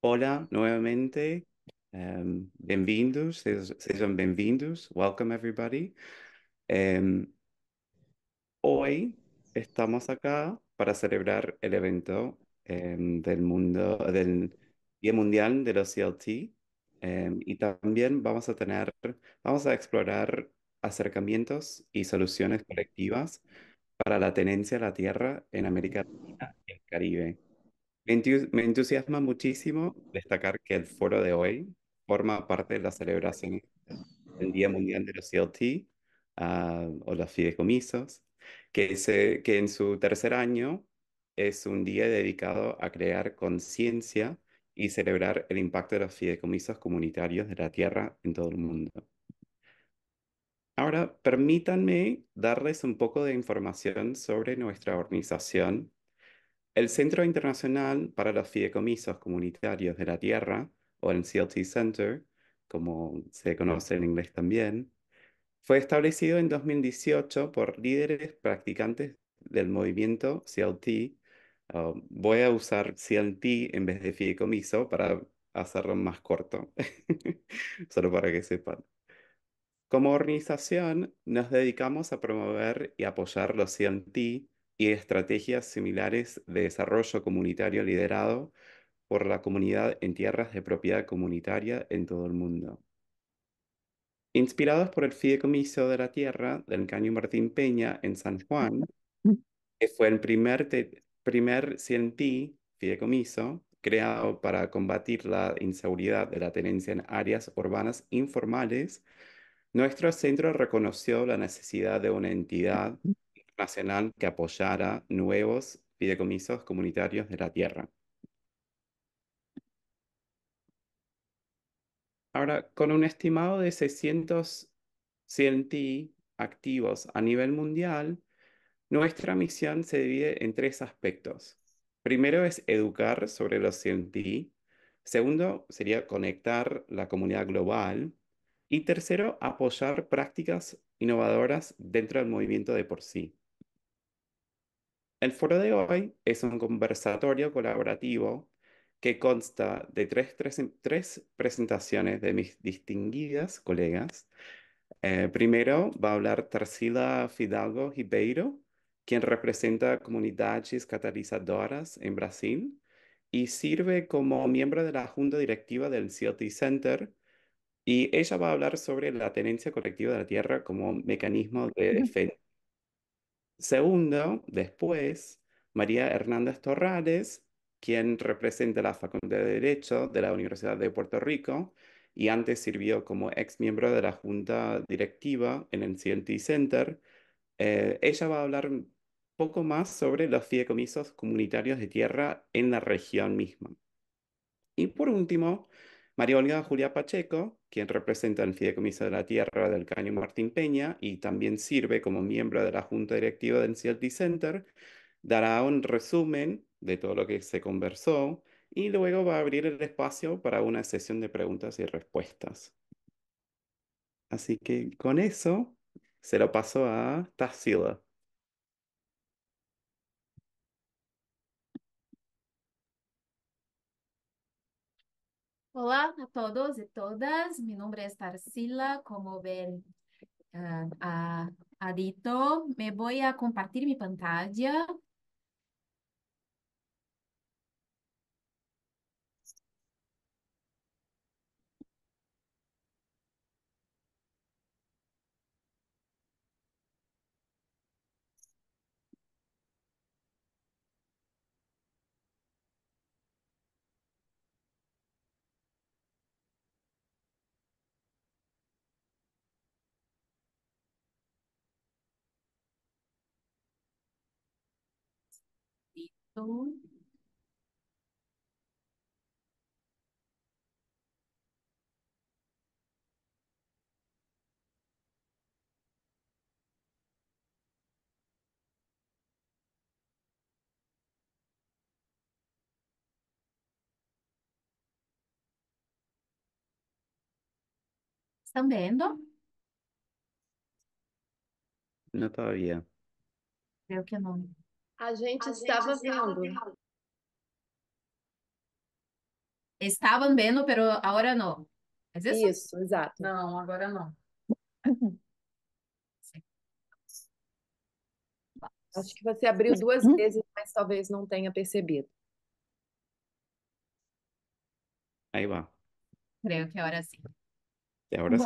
Hola nuevamente. Em, bienvenidos, bienvenidos, sean bienvenidos. Welcome everybody. Em, hoy estamos acá para celebrar el evento em, del mundo del Día Mundial de los CLT y también vamos a tener, vamos a explorar acercamientos y soluciones colectivas para la tenencia de la tierra en América Latina y el Caribe. Me, entusiasma muchísimo destacar que el foro de hoy forma parte de la celebración del Día Mundial de los CLT ah, o los fideicomisos, que en su tercer año es un día dedicado a crear conciencia y celebrar el impacto de los fideicomisos comunitarios de la tierra en todo el mundo. Ahora, permítanme darles un poco de información sobre nuestra organización el Centro Internacional para los Fideicomisos Comunitarios de la Tierra, o el CLT Center, como se conoce en inglés también, fue establecido en 2018 por líderes practicantes del movimiento CLT. Ah, voy a usar CLT en vez de fideicomiso para hacerlo más corto, solo para que sepan. Como organización, nos dedicamos a promover y apoyar los CLT y estrategias similares de desarrollo comunitario liderado por la comunidad en tierras de propiedad comunitaria en todo el mundo. Inspirados por el Fideicomiso de la Tierra del Caño Martín Peña en San Juan, que fue el primer, primer CNT, fideicomiso, creado para combatir la inseguridad de la tenencia en áreas urbanas informales, nuestro centro reconoció la necesidad de una entidad nacional que apoyara nuevos fideicomisos comunitarios de la tierra. Ahora, con un estimado de 600 CNT activos a nivel mundial, nuestra misión se divide en tres aspectos. Primero es educar sobre los CNT, segundo sería conectar la comunidad global y tercero, apoyar prácticas innovadoras dentro del movimiento de por sí. El foro de hoy es un conversatorio colaborativo que consta de tres, tres, presentaciones de mis distinguidas colegas. Eh, primero va a hablar Tarsila Fidalgo Ribeiro, quien representa comunidades catalizadoras en Brasil y sirve como miembro de la junta directiva del CLT Center. Y ella va a hablar sobre la tenencia colectiva de la tierra como mecanismo de defensa Segundo, después, María Hernández Torrales, quien representa la Facultad de Derecho de la Universidad de Puerto Rico y antes sirvió como ex miembro de la Junta Directiva en el CNT Center. Eh, ella va a hablar poco más sobre los fideicomisos comunitarios de tierra en la región misma. Y por último, María Olga Julia Pacheco, quien representa el Fideicomiso de la Tierra del Caño Martín Peña y también sirve como miembro de la Junta Directiva del CLT Center, dará un resumen de todo lo que se conversó y luego va a abrir el espacio para una sesión de preguntas y respuestas. Así que con eso se lo paso a Tassila. Olá a todos e todas. Mi nombre es Tarsila. Como bem uh, eh, ha, ha dito, me voy a compartir mi pantalla Então, Stanno vendo? Notória. Creio que não. A gente, a estava, gente vendo. estava vendo. Estavam vendo, pero agora não. É isso? Isso, exato. Não, agora não. Acho que você abriu duas uhum. vezes, mas talvez não tenha percebido. Aí vai. Creio que agora é sim. é hora sim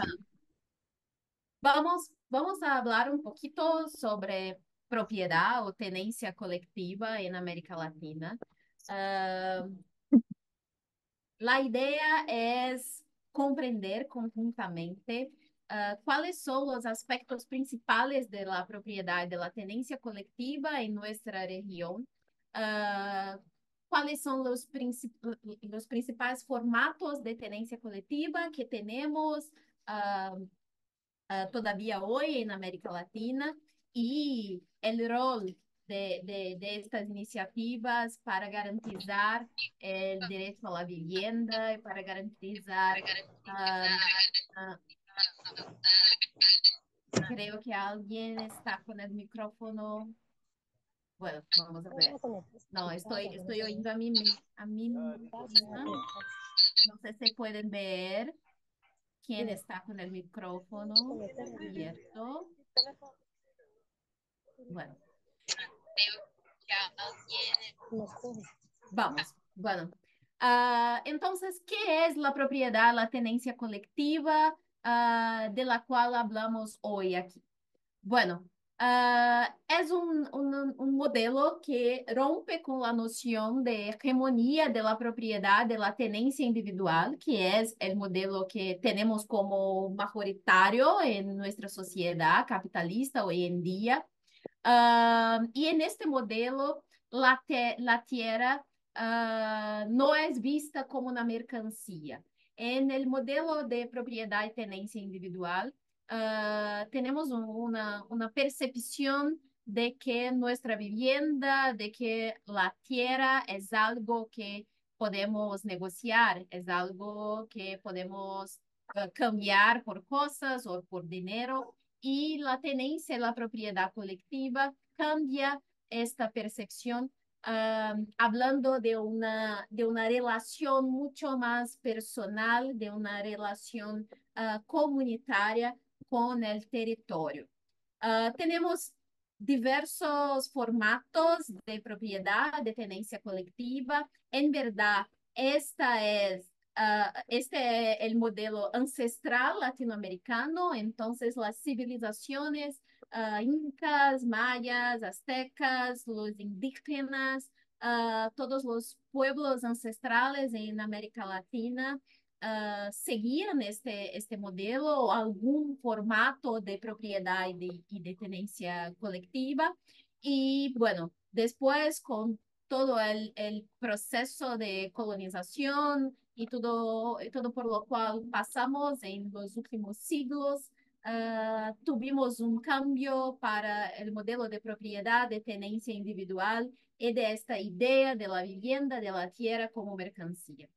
Vamos, vamos a hablar un sobre propriedade ou tenência coletiva na América Latina. Uh, a ideia é compreender conjuntamente Uh, quais são os aspectos principais da propriedade, da tenência coletiva em nossa região, uh, quais são os, princip principais formatos de tenência coletiva que temos uh, todavia hoje na América Latina, y el rol de, estas iniciativas para garantizar el derecho a la vivienda y para garantizar... Ah, ah, creo que alguien está con el micrófono. Bueno, vamos a ver. No, estoy, estoy oyendo a mí, a mí No sé si pueden ver quién está con el micrófono abierto. Bueno. Vamos, bueno. Ah, entonces, ¿qué es la propiedad, la tenencia colectiva ah, de la cual hablamos hoy aquí? Bueno, ah, es un, modelo que rompe con la noción de hegemonía de la propiedad de la tenencia individual, que es el modelo que tenemos como mayoritario en nuestra sociedad capitalista hoy en día, Uh, neste modelo, la, te, la tierra uh, é vista como uma mercancía. En é el modelo de propriedade y tenencia individual, uh, tenemos una, una percepción de que nuestra vivienda, de que la tierra es algo que podemos negociar, es algo que podemos ah, cambiar por cosas o por dinero. y la tenencia, la propiedad colectiva cambia esta percepción hablando de una, de una relación mucho más personal, de una relación ah, comunitaria con el territorio. Ah, tenemos diversos formatos de propiedad, de tenencia colectiva. En verdad, esta es Ah, este es el modelo ancestral latinoamericano, entonces las civilizaciones ah, incas, mayas, aztecas, los indígenas, ah, todos los pueblos ancestrales en América Latina seguían este, este modelo, algún formato de propiedad y de, y tenencia colectiva. Y bueno, después con todo el proceso de colonización, y todo, todo por lo cual pasamos en los últimos siglos. Ah, tuvimos un cambio para el modelo de propiedad de tenencia individual y de esta idea de la vivienda, de la tierra como mercancía.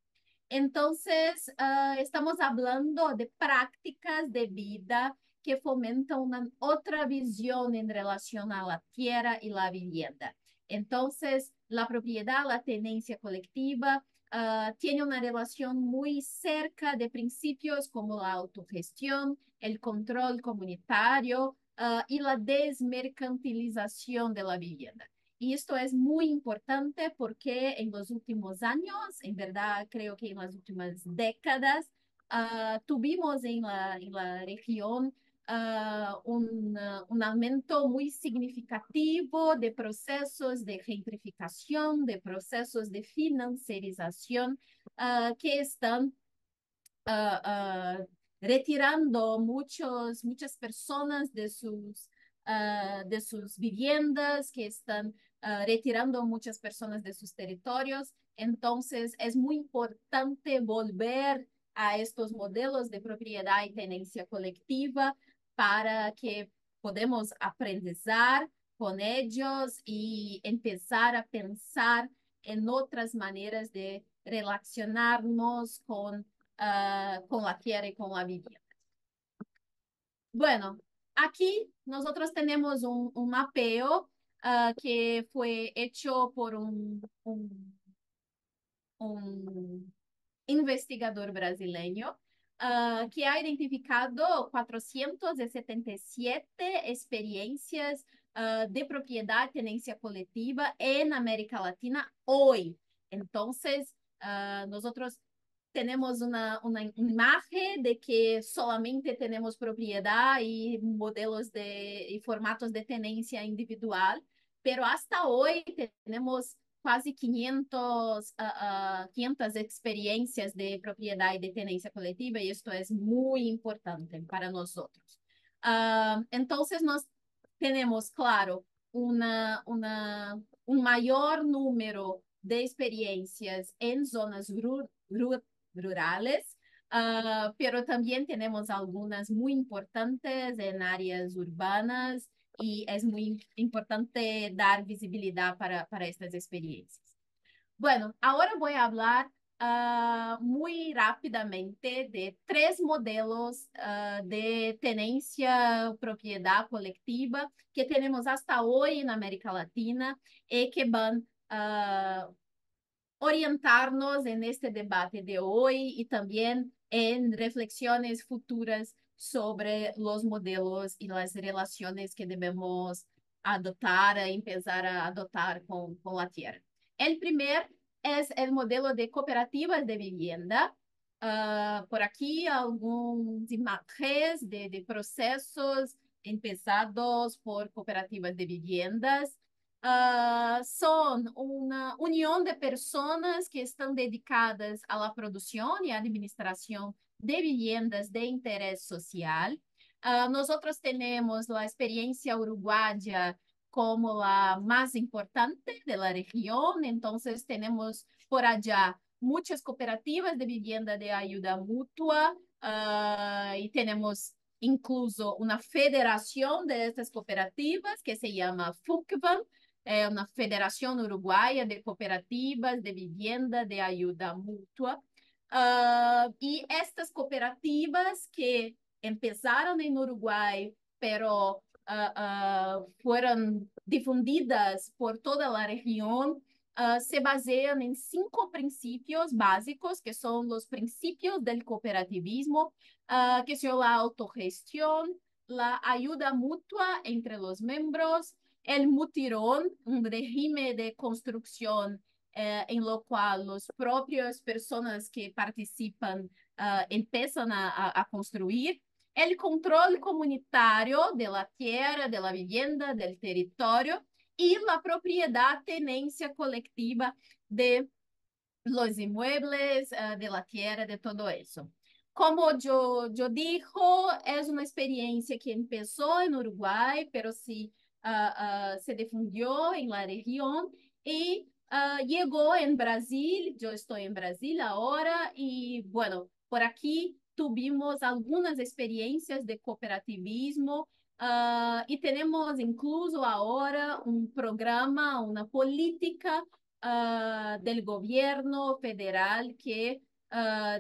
Entonces, ah, estamos hablando de prácticas de vida que fomentan una otra visión en relación a la tierra y la vivienda. Entonces, la propiedad, la tenencia colectiva, Ah, tiene una relación muy cerca de principios como la autogestión, el control comunitario ah, y la desmercantilización de la vivienda. Y esto es muy importante porque en los últimos años, en verdad creo que en las últimas décadas, ah, tuvimos en la, en la región Ah, ah, un, aumento muy significativo de procesos de gentrificación, de procesos de financiarización ah, que están retirando muchas personas de de sus viviendas, que están retirando muchas personas de sus territorios. Entonces, es muy importante volver a estos modelos de propiedad y tenencia colectiva, para que podemos aprender com eles e começar a pensar em outras maneiras de relacionarmos com, uh, com a Terra e com a vivienda. Bueno, aqui nós temos um, um mapeo uh, que foi feito por um, um, um investigador brasileiro uh, que ha identificado 477 experiencias uh, de propiedad, tenencia colectiva en América Latina hoy. Entonces, uh, nosotros temos uma, uma imagem de que somente temos propriedade e modelos de, e formatos de tenência individual, pero hasta hoje temos quase 500, uh, uh, 500 experiências de propriedade de tenência coletiva e isto é muito importante para nós outros. Uh, então, nós temos, claro, uma, uma, um maior número de experiências em zonas rur, rur, rurais, mas ah, também temos algumas muito importantes em áreas urbanas y es muy importante dar visibilidad para, para estas experiencias. Bueno, ahora voy a hablar uh, ah, muy rápidamente de tres modelos uh, de tenencia propiedad colectiva que tenemos hasta hoy en América Latina y que van a uh, orientarnos en este debate de hoy y también en reflexiones futuras sobre os modelos e as relações que devemos adotar e começar a adotar com, com a terra. O primeiro é o modelo de cooperativas de vivienda. Uh, por aqui, algumas imagens de, de processos empezados por cooperativas de viviendas. Uh, ah, são uma união de pessoas que estão dedicadas à produção e administração de viviendas de interés social. Ah, nosotros tenemos la experiencia uruguaya como la más importante de la región, entonces tenemos por allá muchas cooperativas de vivienda de ayuda mutua ah, y tenemos incluso una federación de estas cooperativas que se llama FUCVAM, es eh, una federación uruguaya de cooperativas de vivienda de ayuda mutua. Ah, y estas cooperativas que empezaron en Uruguay, pero ah, ah, fueron difundidas por toda la región, se basan en cinco principios básicos, que son los principios del cooperativismo, que son la autogestión, la ayuda mutua entre los miembros, el mutirón, un régimen de construcción eh, en lo qual las propias que participam, uh, ah, a, a, construir. O controle comunitário de la tierra, de la vivienda, del territorio y la propiedad, tenência coletiva de los inmuebles, uh, de la tierra, de todo eso. Como yo, yo dijo, es una experiencia que empezó en Uruguay, pero sí uh, se difundió en la región y Ah, llegó en Brasil, yo estoy en Brasil ahora y bueno, por aquí tuvimos algunas experiencias de cooperativismo ah, y tenemos incluso ahora un programa, una política ah, del gobierno federal que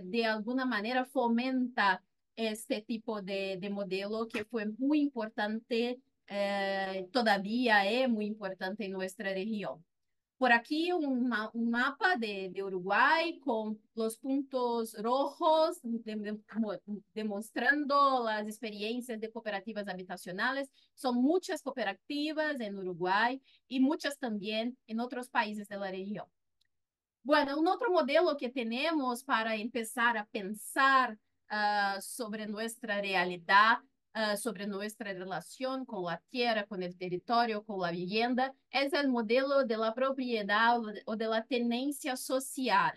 de alguna manera fomenta este tipo de, modelo que fue muy importante eh, todavía es muy importante en nuestra región por aquí un, mapa de, de, Uruguay con los puntos rojos demostrando las experiencias de cooperativas habitacionales. Son muchas cooperativas en Uruguay y muchas también en otros países de la región. Bueno, un otro modelo que tenemos para empezar a pensar ah, sobre nuestra realidad uh, sobre nossa relação com a terra, com o território, com a vivienda, é o modelo de propriedade ou de tenência social.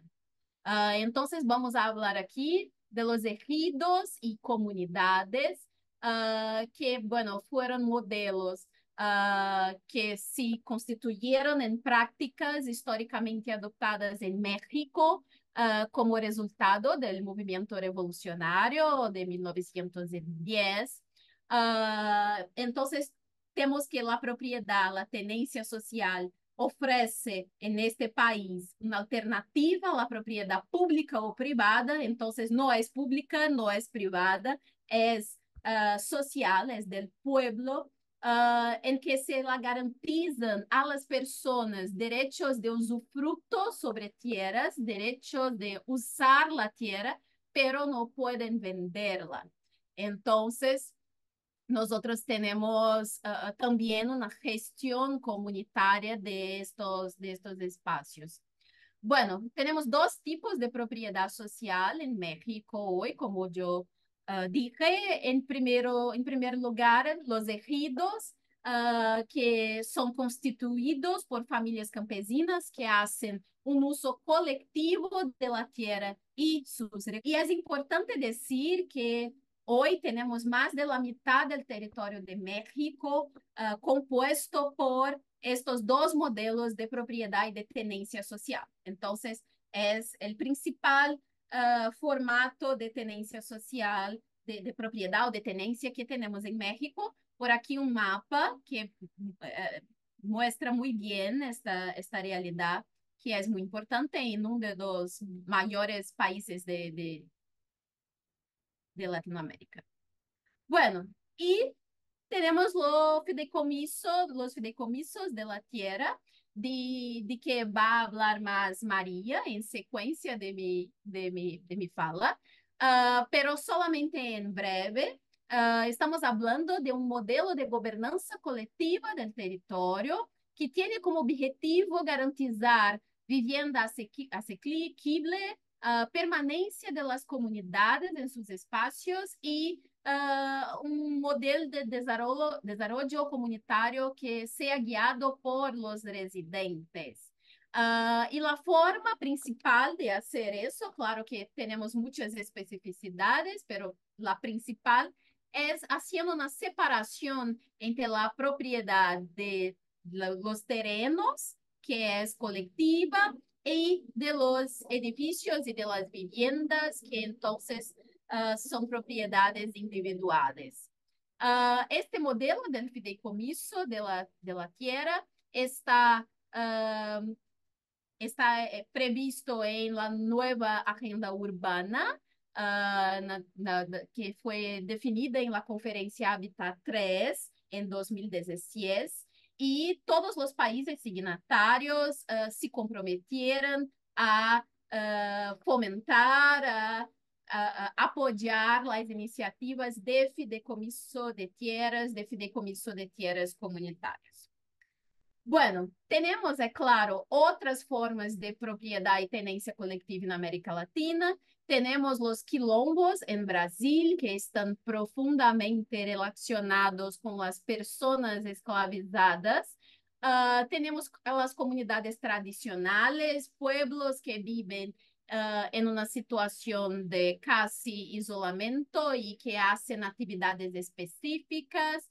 Uh, então, vamos falar aqui de los ejidos e comunidades, uh, que, bueno, foram modelos Uh, que se constituíram em práticas historicamente adotadas em México uh, como resultado do movimento revolucionário de 1910. Ah, entonces tenemos que la propiedad la tenencia social, ofrece en este país una alternativa a la propiedad pública o privada, entonces no es pública, no es privada, es ah, social, es del pueblo, ah, en que se la garantizan a las personas derechos de usufructo sobre tierras, derechos de usar la tierra, pero no pueden venderla. Entonces, nosotros tenemos ah, también una gestión comunitaria de estos, de estos espacios. Bueno, tenemos dos tipos de propiedad social en México hoy, como yo ah, dije. En, primero, en primer lugar, los ejidos, ah, que son constituidos por familias campesinas que hacen un uso colectivo de la tierra y sus... Y es importante decir que Hoy tenemos más de la mitad del territorio de México uh, ah, compuesto por estos dos modelos de propiedad y de tenencia social. Entonces, es el principal uh, formato de tenencia social, de, de, propiedad o de tenencia que tenemos en México. Por aquí un mapa que uh, muestra muy bien esta, esta realidad que es muy importante en uno de los mayores países de, de de Latinoamérica. Bueno, e temos o fideicomisos, os fideicomisos de la tierra, de, de que vai falar mais Maria em sequência de mi, de mi, de mi fala, uh, pero solamente em breve. Uh, estamos falando de um modelo de governança coletiva do território que tem como objetivo garantizar vivienda asequible, uh, permanência das comunidades em seus espaços e uh, um modelo de desenvolvimento comunitário que seja guiado por os residentes. Uh, e a forma principal de fazer isso, claro que temos muitas especificidades, mas a principal é fazendo uma separação entre a propriedade de los terrenos, que é coletiva, y de los edificios y de las viviendas que entonces uh, son propiedades individuales. Uh, este modelo del fideicomiso de la, de la tierra está, uh, está eh, previsto en la nueva agenda urbana na, na, que fue definida en la conferencia Habitat 3 en 2016 y todos los países signatarios uh, ah, se comprometieron a uh, fomentar, a, a, a, apoyar las iniciativas de fideicomiso de tierras, de fideicomiso de tierras comunitarias. Bueno, tenemos, é claro, outras formas de propriedade e tenência coletiva na América Latina, temos os quilombos em Brasil, que estão profundamente relacionados com as pessoas escravizadas. Uh, ah, temos as comunidades tradicionais, pueblos que vivem uh, ah, em uma situação de quase isolamento e que fazem atividades específicas.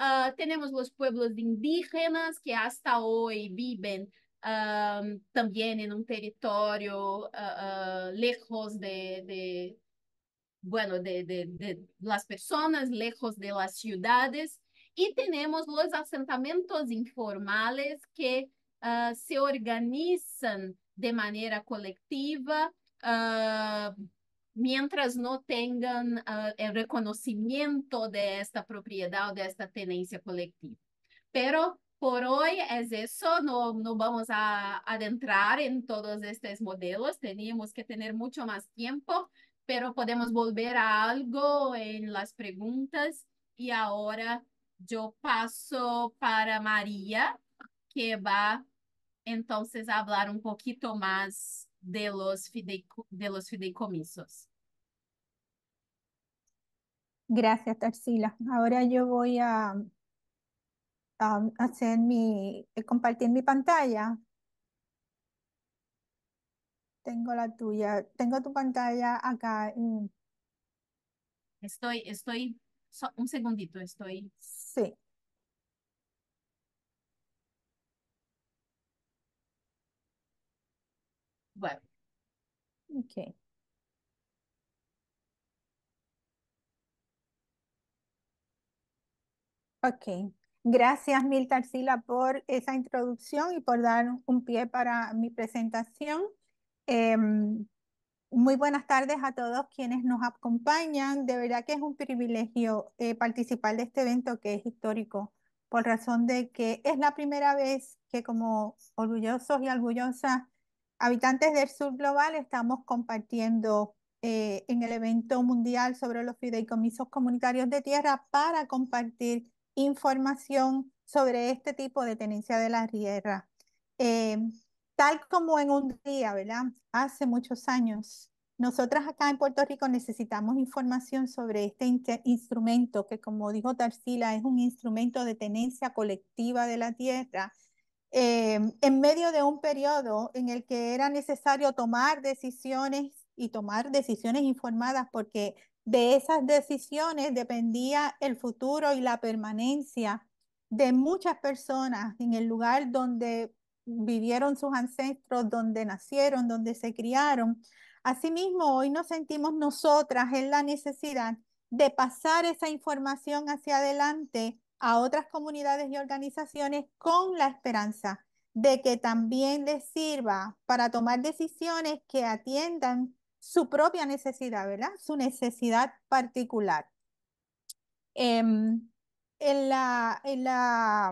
Uh, ah, temos os pueblos indígenas que hasta hoje vivem también en un territorio ah, ah, lejos de, bueno, de, las personas, lejos de las ciudades. Y tenemos los asentamientos informales que ah, se organizan de manera colectiva mientras no tengan el reconocimiento de esta propiedad o de esta tenencia colectiva. Pero por hoy es eso, no, vamos a adentrar en todos estos modelos, teníamos que tener mucho más tiempo, pero podemos volver a algo en las preguntas y ahora yo paso para María, que va entonces a hablar un poquito más de los, de los fideicomisos. Gracias, Tarsila. Ahora yo voy a hacer mi, eh, compartir mi pantalla. Tengo la tuya, tengo tu pantalla acá. Estoy, estoy, un segundito, estoy. Sí. Bueno. Gracias, Mil Tarsila por esa introducción y por dar un pie para mi presentación. Em, muy buenas tardes a todos quienes nos acompañan. De verdad que es un privilegio eh, participar de este evento que es histórico, por razón de que es la primera vez que como orgullosos y orgullosas habitantes del sur global estamos compartiendo eh, en el evento mundial sobre los fideicomisos comunitarios de tierra para compartir información sobre este tipo de tenencia de la tierra. Eh, tal como en un día, ¿verdad? Hace muchos años, nosotras acá en Puerto Rico necesitamos información sobre este instrumento que, como dijo Tarsila, es un instrumento de tenencia colectiva de la tierra. Eh, en medio de un periodo en el que era necesario tomar decisiones y tomar decisiones informadas porque de esas decisiones dependía el futuro y la permanencia de muchas personas en el lugar donde vivieron sus ancestros, donde nacieron, donde se criaron. Asimismo, hoy nos sentimos nosotras en la necesidad de pasar esa información hacia adelante a otras comunidades y organizaciones con la esperanza de que también les sirva para tomar decisiones que atiendan su propia necesidad, ¿verdad? Su necesidad particular. Em, en la,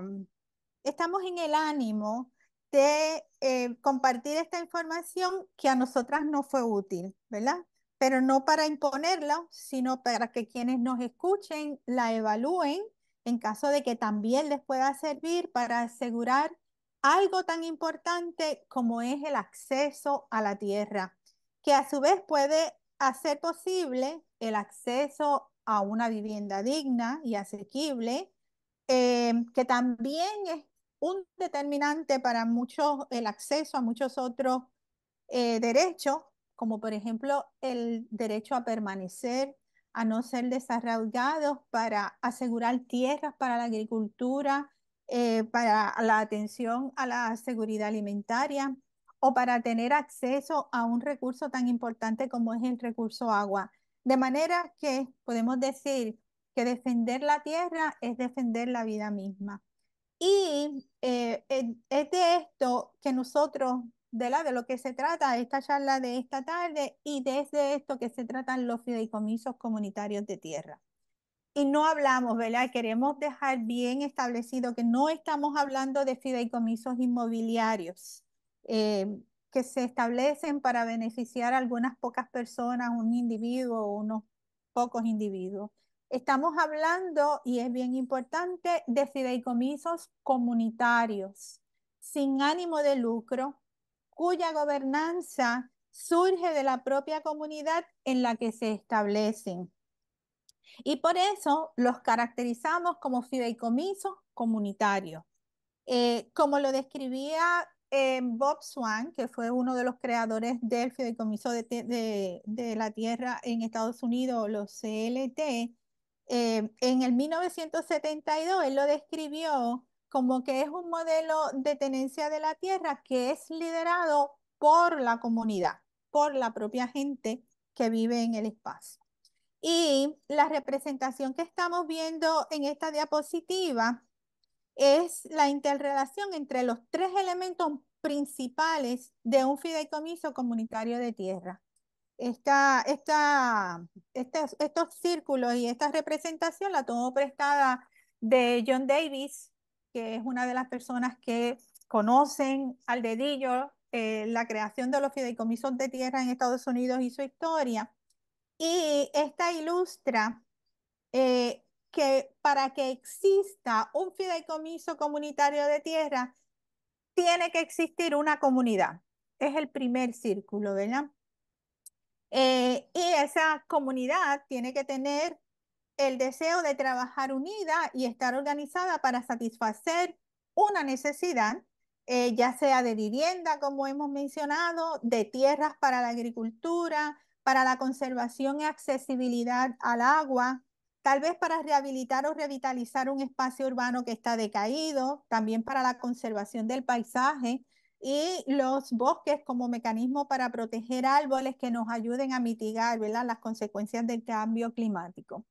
estamos en el ánimo de eh, compartir esta información que a nosotras no fue útil, ¿verdad? Pero no para imponerla, sino para que quienes nos escuchen la evalúen en caso de que también les pueda servir para asegurar algo tan importante como es el acceso a la tierra que a su vez puede hacer posible el acceso a una vivienda digna y asequible, eh, que también es un determinante para muchos el acceso a muchos otros eh, derechos, como por ejemplo el derecho a permanecer, a no ser desarraigados, para asegurar tierras para la agricultura, eh, para la atención a la seguridad alimentaria, o para tener acceso a un recurso tan importante como es el recurso agua. De manera que podemos decir que defender la tierra es defender la vida misma. Y eh, es de esto que nosotros, de, la, de lo que se trata esta charla de esta tarde y desde esto que se tratan los fideicomisos comunitarios de tierra. Y no hablamos, ¿verdad? Queremos dejar bien establecido que no estamos hablando de fideicomisos inmobiliarios eh, que se establecen para beneficiar a algunas pocas personas, un individuo o unos pocos individuos. Estamos hablando, y es bien importante, de fideicomisos comunitarios, sin ánimo de lucro, cuya gobernanza surge de la propia comunidad en la que se establecen. Y por eso los caracterizamos como fideicomisos comunitarios. Eh, como lo describía Bob Swan, que fue uno de los creadores del Fideicomiso de, la Tierra en Estados Unidos, los CLT, eh, en el 1972 lo describió como que es un modelo de tenencia de la tierra que es liderado por la comunidad, por la propia gente que vive en el espacio. Y la representación que estamos viendo en esta diapositiva es la interrelación entre los tres elementos principales de un fideicomiso comunitario de tierra. Esta, esta, estos, círculos y esta representación la tomó prestada de John Davis, que es una de las personas que conocen al dedillo eh, la creación de los fideicomisos de tierra en Estados Unidos y su historia. Y esta ilustra eh, que para que exista un fideicomiso comunitario de tierra, tiene que existir una comunidad. Es el primer círculo, ¿verdad? Eh, y esa comunidad tiene que tener el deseo de trabajar unida y estar organizada para satisfacer una necesidad, eh, ya sea de vivienda, como hemos mencionado, de tierras para la agricultura, para la conservación y accesibilidad al agua, tal vez para rehabilitar o revitalizar un espacio urbano que está decaído, también para la conservación del paisaje y los bosques como mecanismo para proteger árboles que nos ayuden a mitigar ¿verdad? las consecuencias del cambio climático.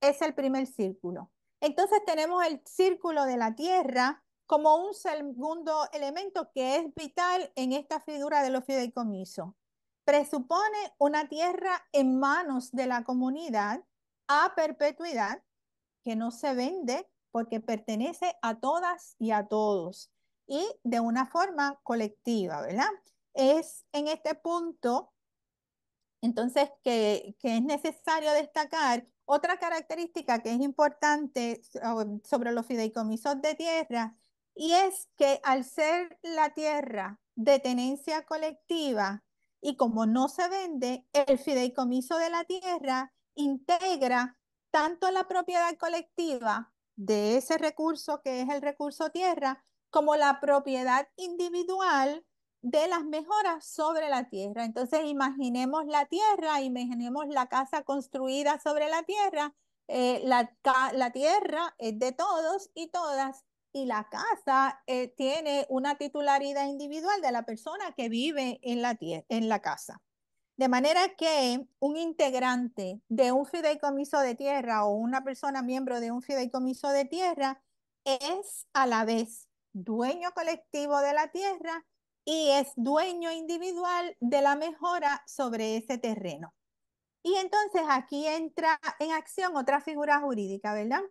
Es el primer círculo. Entonces tenemos el círculo de la tierra como un segundo elemento que es vital en esta figura de los fideicomisos. Presupone una tierra en manos de la comunidad a perpetuidad, que no se vende porque pertenece a todas y a todos y de una forma colectiva, ¿verdad? Es en este punto, entonces, que, que es necesario destacar otra característica que es importante sobre los fideicomisos de tierra y es que al ser la tierra de tenencia colectiva y como no se vende, el fideicomiso de la tierra integra tanto la propiedad colectiva de ese recurso que es el recurso tierra, como la propiedad individual de las mejoras sobre la tierra. Entonces, imaginemos la tierra, imaginemos la casa construida sobre la tierra. Eh, la, tierra es de todos y todas y la casa eh, tiene una titularidad individual de la persona que vive en la, en la casa. De manera que un integrante de un fideicomiso de tierra o una persona miembro de un fideicomiso de tierra es a la vez dueño colectivo de la tierra y es dueño individual de la mejora sobre ese terreno. Y entonces aquí entra en acción otra figura jurídica, ¿verdad?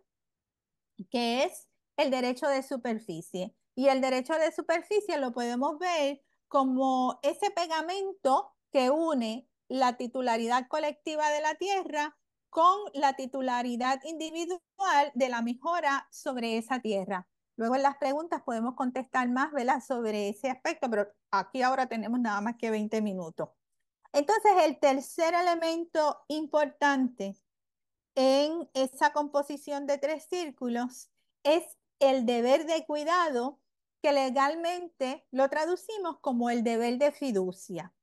Que es el derecho de superficie. Y el derecho de superficie lo podemos ver como ese pegamento que une la titularidad colectiva de la tierra con la titularidad individual de la mejora sobre esa tierra. Luego en las preguntas podemos contestar más sobre ese aspecto, pero aquí ahora tenemos nada más que 20 minutos. Entonces, el tercer elemento importante en esa composición de tres círculos es el deber de cuidado, que legalmente lo traducimos como el deber de fiducia.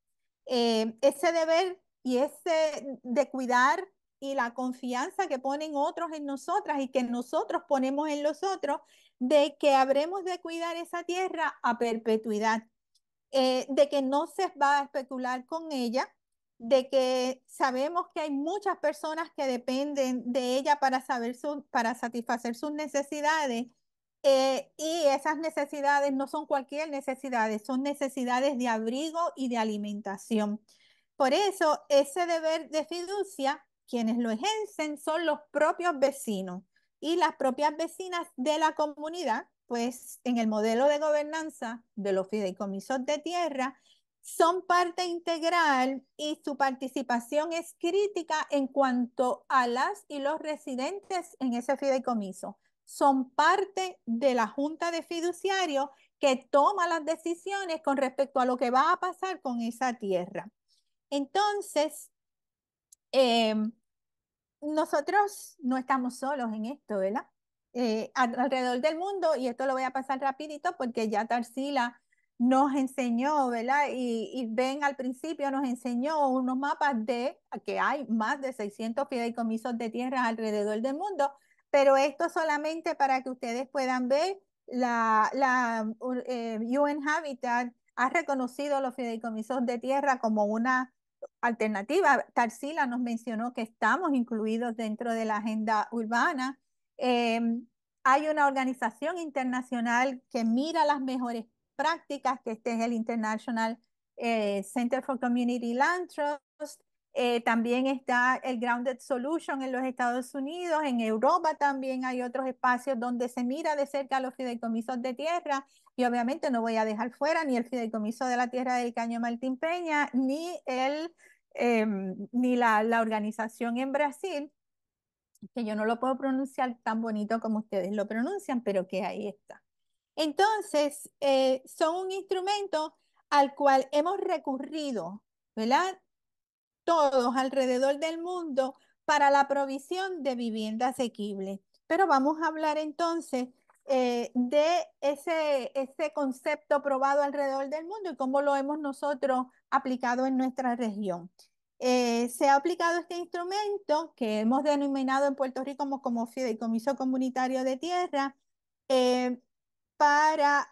Eh, ese deber y ese de cuidar y la confianza que ponen otros en nosotras y que nosotros ponemos en los otros, de que habremos de cuidar esa tierra a perpetuidad, eh, de que no se va a especular con ella, de que sabemos que hay muchas personas que dependen de ella para, saber para satisfacer sus necesidades eh, y esas necesidades no son cualquier necesidad, son necesidades de abrigo y de alimentación. Por eso, ese deber de fiducia, quienes lo ejercen son los propios vecinos y las propias vecinas de la comunidad, pues en el modelo de gobernanza de los fideicomisos de tierra, son parte integral y su participación es crítica en cuanto a las y los residentes en ese fideicomiso son parte de la Junta de Fiduciarios que toma las decisiones con respecto a lo que va a pasar con esa tierra. Entonces, eh, nosotros no estamos solos en esto, ¿verdad? Eh, alrededor del mundo, y esto lo voy a pasar rapidito porque ya Tarsila nos enseñó, ¿verdad? Y, ven al principio nos enseñó unos mapas de que hay más de 600 fideicomisos de tierras alrededor del mundo pero esto solamente para que ustedes puedan ver la, la eh, UN Habitat ha reconocido los fideicomisos de tierra como una alternativa. Tarsila nos mencionó que estamos incluidos dentro de la agenda urbana. Em, hay una organización internacional que mira las mejores prácticas, que este es el International eh, Center for Community Land Trust. Eh, también está el Grounded Solution en los Estados Unidos, en Europa también hay otros espacios donde se mira de cerca los fideicomisos de tierra y obviamente no voy a dejar fuera ni el fideicomiso de la tierra del Caño Martín Peña, ni, el, em, ni la, la organización en Brasil, que yo no lo puedo pronunciar tan bonito como ustedes lo pronuncian, pero que ahí está. Entonces, eh, son un instrumento al cual hemos recurrido, ¿verdad? todos alrededor del mundo para la provisión de vivienda asequible. Pero vamos a hablar entonces eh, de ese, concepto probado alrededor del mundo y cómo lo hemos nosotros aplicado en nuestra región. Eh, se ha aplicado este instrumento que hemos denominado en Puerto Rico como, como Fideicomiso Comunitario de Tierra eh, para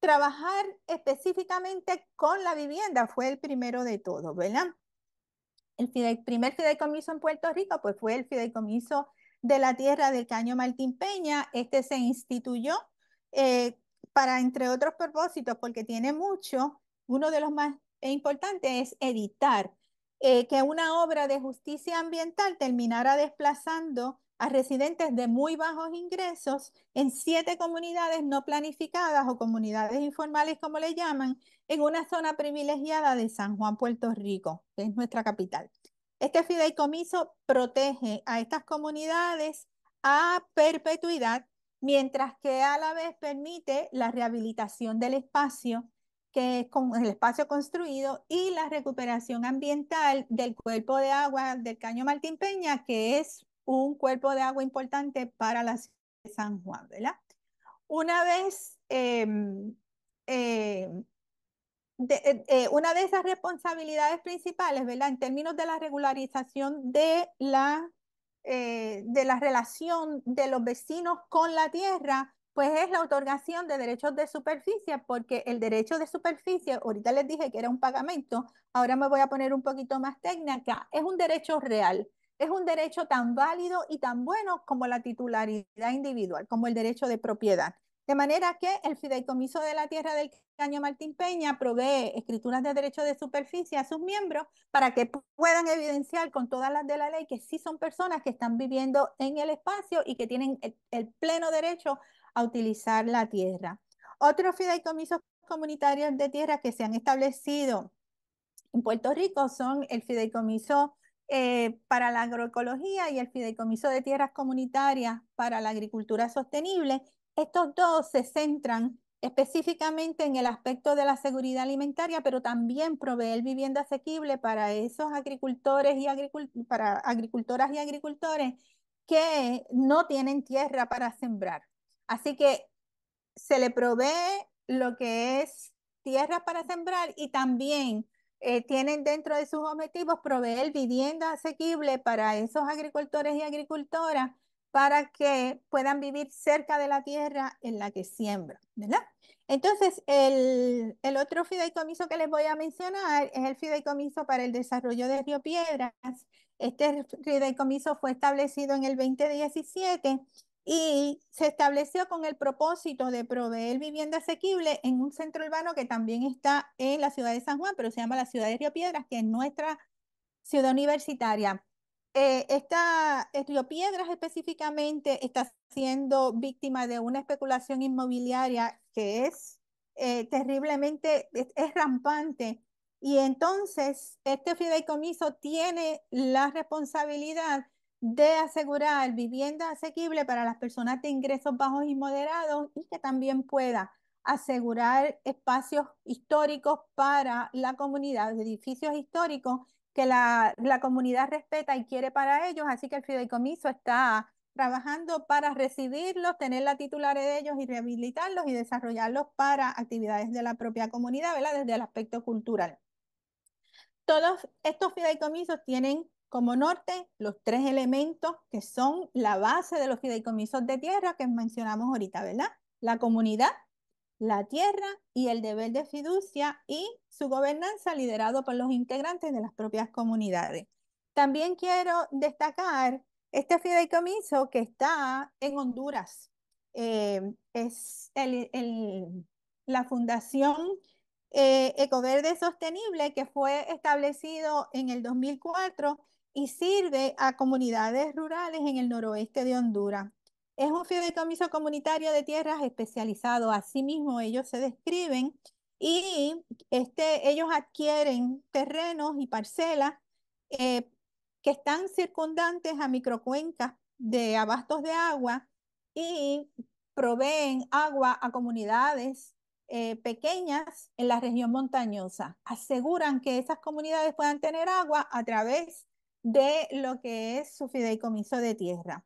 trabajar específicamente con la vivienda fue el primero de todos, ¿verdad? El primer fideicomiso en Puerto Rico pues fue el fideicomiso de la tierra del Caño Martín Peña. Este se instituyó eh, para, entre otros propósitos, porque tiene mucho, uno de los más importantes es evitar eh, que una obra de justicia ambiental terminara desplazando a residentes de muy bajos ingresos en siete comunidades no planificadas o comunidades informales, como le llaman, en una zona privilegiada de San Juan, Puerto Rico, que es nuestra capital. Este fideicomiso protege a estas comunidades a perpetuidad, mientras que a la vez permite la rehabilitación del espacio, que es el espacio construido, y la recuperación ambiental del cuerpo de agua del Caño Martín Peña, que es un cuerpo de agua importante para la ciudad de San Juan, ¿verdad? Una vez, em, eh, de, eh, eh, una de esas responsabilidades principales, ¿verdad? En términos de la regularización de la, de la relación de los vecinos con la tierra, pues es la otorgación de derechos de superficie, porque el derecho de superficie, ahorita les dije que era un pagamento, ahora me voy a poner un poquito más técnica, es un derecho real es un derecho tan válido y tan bueno como la titularidad individual, como el derecho de propiedad. De manera que el Fideicomiso de la Tierra del Caño Martín Peña provee escrituras de derecho de superficie a sus miembros para que puedan evidenciar con todas las de la ley que sí son personas que están viviendo en el espacio y que tienen el, el pleno derecho a utilizar la tierra. Otros fideicomisos comunitarios de tierra que se han establecido en Puerto Rico son el Fideicomiso eh, para la agroecología y el Fideicomiso de Tierras Comunitarias para la Agricultura Sostenible. Estos dos se centran específicamente en el aspecto de la seguridad alimentaria, pero también proveer vivienda asequible para esos agricultores y para agricultoras y agricultores que no tienen tierra para sembrar. Así que se le provee lo que es tierra para sembrar y también eh, tienen dentro de sus objetivos proveer vivienda asequible para esos agricultores y agricultoras para que puedan vivir cerca de la tierra en la que siembran, ¿verdad? Entonces, el, el, otro fideicomiso que les voy a mencionar es el fideicomiso para el desarrollo de Río Piedras. Este fideicomiso fue establecido en el 2017 y se estableció con el propósito de proveer vivienda asequible en un centro urbano que también está en la ciudad de San Juan, pero se llama la ciudad de Río Piedras, que es nuestra ciudad universitaria. Eh, esta eh, Río Piedras específicamente está siendo víctima de una especulación inmobiliaria que es eh, terriblemente, es, es rampante. Y entonces, este fideicomiso tiene la responsabilidad de asegurar vivienda asequible para las personas de ingresos bajos y moderados y que también pueda asegurar espacios históricos para la comunidad, edificios históricos que la, comunidad respeta y quiere para ellos, así que el fideicomiso está trabajando para recibirlos, tener la titularidad de ellos y rehabilitarlos y desarrollarlos para actividades de la propia comunidad, Desde el aspecto cultural. Todos estos fideicomisos tienen como norte, los tres elementos que son la base de los fideicomisos de tierra que mencionamos ahorita, ¿verdad? La comunidad, la tierra y el deber de fiducia y su gobernanza liderado por los integrantes de las propias comunidades. También quiero destacar este fideicomiso que está en Honduras. Eh, es la fundación eh, Ecoverde Sostenible que fue establecido en el 2004 y sirve a comunidades rurales en el noroeste de Honduras. Es un fideicomiso comunitario de tierras especializado. Asimismo, ellos se describen y este, ellos adquieren terrenos y parcelas eh, que están circundantes a microcuencas de abastos de agua y proveen agua a comunidades eh, pequeñas en la región montañosa. Aseguran que esas comunidades puedan tener agua a través de lo que es su fideicomiso de tierra.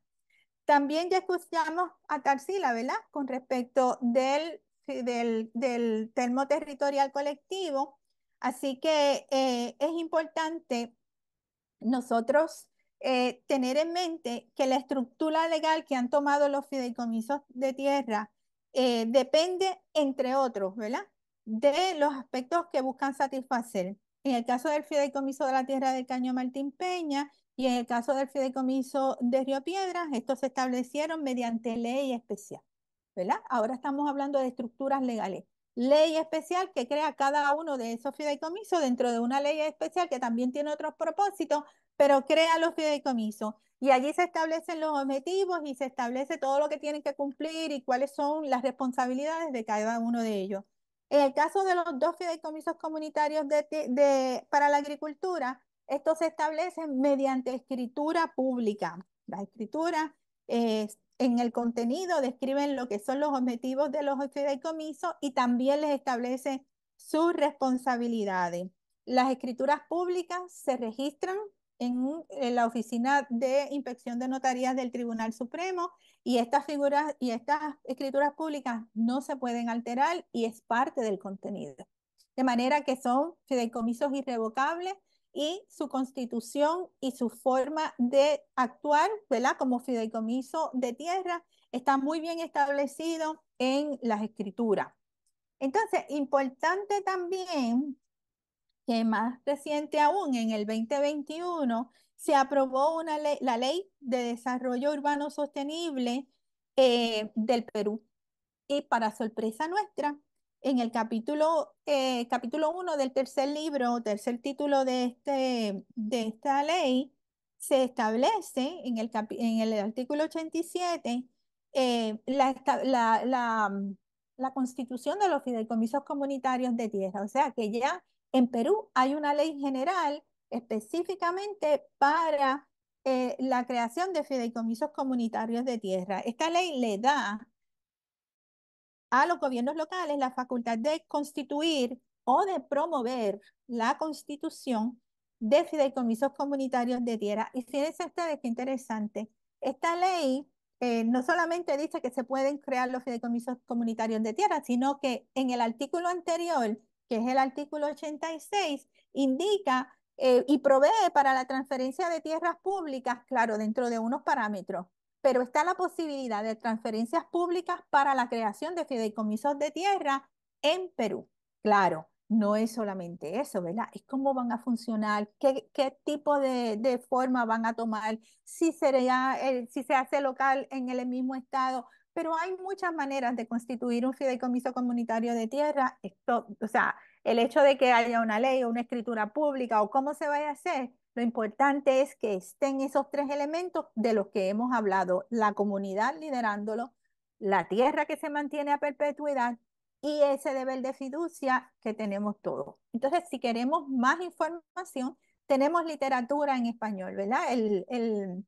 También ya escuchamos a Tarsila, ¿verdad? Con respecto del, del, termo territorial colectivo. Así que eh, es importante nosotros eh, tener en mente que la estructura legal que han tomado los fideicomisos de tierra eh, depende, entre otros, ¿verdad? De los aspectos que buscan satisfacer en el caso del fideicomiso de la tierra del Caño Martín Peña y en el caso del fideicomiso de Río Piedras, estos se establecieron mediante ley especial, ¿verdad? Ahora estamos hablando de estructuras legales. Ley especial que crea cada uno de esos fideicomisos dentro de una ley especial que también tiene otros propósitos, pero crea los fideicomisos. Y allí se establecen los objetivos y se establece todo lo que tienen que cumplir y cuáles son las responsabilidades de cada uno de ellos. En el caso de los dos fideicomisos comunitarios para la agricultura, estos se establecen mediante escritura pública. La escritura en el contenido describen lo que son los objetivos de los fideicomisos y también les establece sus responsabilidades. Las escrituras públicas se registran en, la oficina de inspección de notarías del Tribunal Supremo y estas figuras y estas escrituras públicas no se pueden alterar y es parte del contenido. De manera que son fideicomisos irrevocables y su constitución y su forma de actuar, ¿verdad? Como fideicomiso de tierra está muy bien establecido en las escrituras. Entonces, importante también más reciente aún, en el 2021, se aprobó una la Ley de Desarrollo Urbano Sostenible eh, del Perú. Y para sorpresa nuestra, en el capítulo, eh, capítulo 1 del tercer libro, tercer título de, este, de esta ley, se establece en el, en el artículo 87 eh, la, la, la, constitución de los fideicomisos comunitarios de tierra. O sea que ya en Perú hay una ley general específicamente para eh, la creación de fideicomisos comunitarios de tierra. Esta ley le da a los gobiernos locales la facultad de constituir o de promover la constitución de fideicomisos comunitarios de tierra. Y fíjense ustedes qué interesante. Esta ley eh, no solamente dice que se pueden crear los fideicomisos comunitarios de tierra, sino que en el artículo anterior que es el artículo 86, indica eh, y provee para la transferencia de tierras públicas, claro, dentro de unos parámetros, pero está la posibilidad de transferencias públicas para la creación de fideicomisos de tierra en Perú. Claro, no es solamente eso, ¿verdad? Es cómo van a funcionar, qué, tipo de, forma van a tomar, si, si se hace local en el mismo estado, pero hay muchas maneras de constituir un fideicomiso comunitario de tierra. Esto, o sea, el hecho de que haya una ley o una escritura pública o cómo se vaya a hacer, lo importante es que estén esos tres elementos de los que hemos hablado, la comunidad liderándolo, la tierra que se mantiene a perpetuidad y ese deber de fiducia que tenemos todos. Entonces, si queremos más información, tenemos literatura en español, ¿verdad? El, el,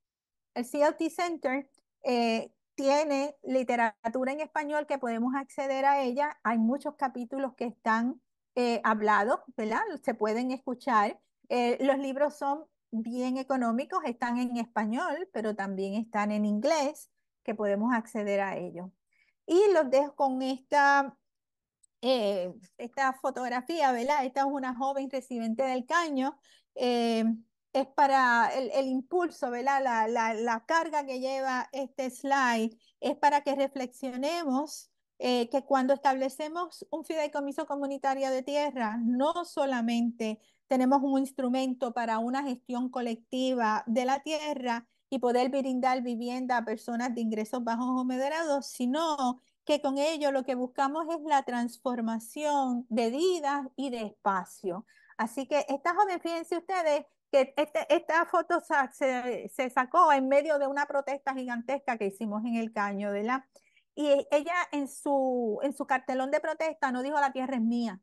el CLT Center eh, tiene literatura en español que podemos acceder a ella. Hay muchos capítulos que están eh, hablados, ¿verdad? Se pueden escuchar. Eh, los libros son bien económicos, están en español, pero también están en inglés, que podemos acceder a ellos. Y los dejo con esta, eh, esta fotografía, ¿verdad? Esta es una joven residente del caño es para el, impulso, ¿verdad? La, carga que lleva este slide es para que reflexionemos eh, que cuando establecemos un fideicomiso comunitario de tierra, no solamente tenemos un instrumento para una gestión colectiva de la tierra y poder brindar vivienda a personas de ingresos bajos o moderados, sino que con ello lo que buscamos es la transformación de vidas y de espacio. Así que esta jóvenes, fíjense ustedes, que este, esta foto se, se, sacó en medio de una protesta gigantesca que hicimos en el Caño, ¿verdad? Y ella en su, en su cartelón de protesta no dijo la tierra es mía,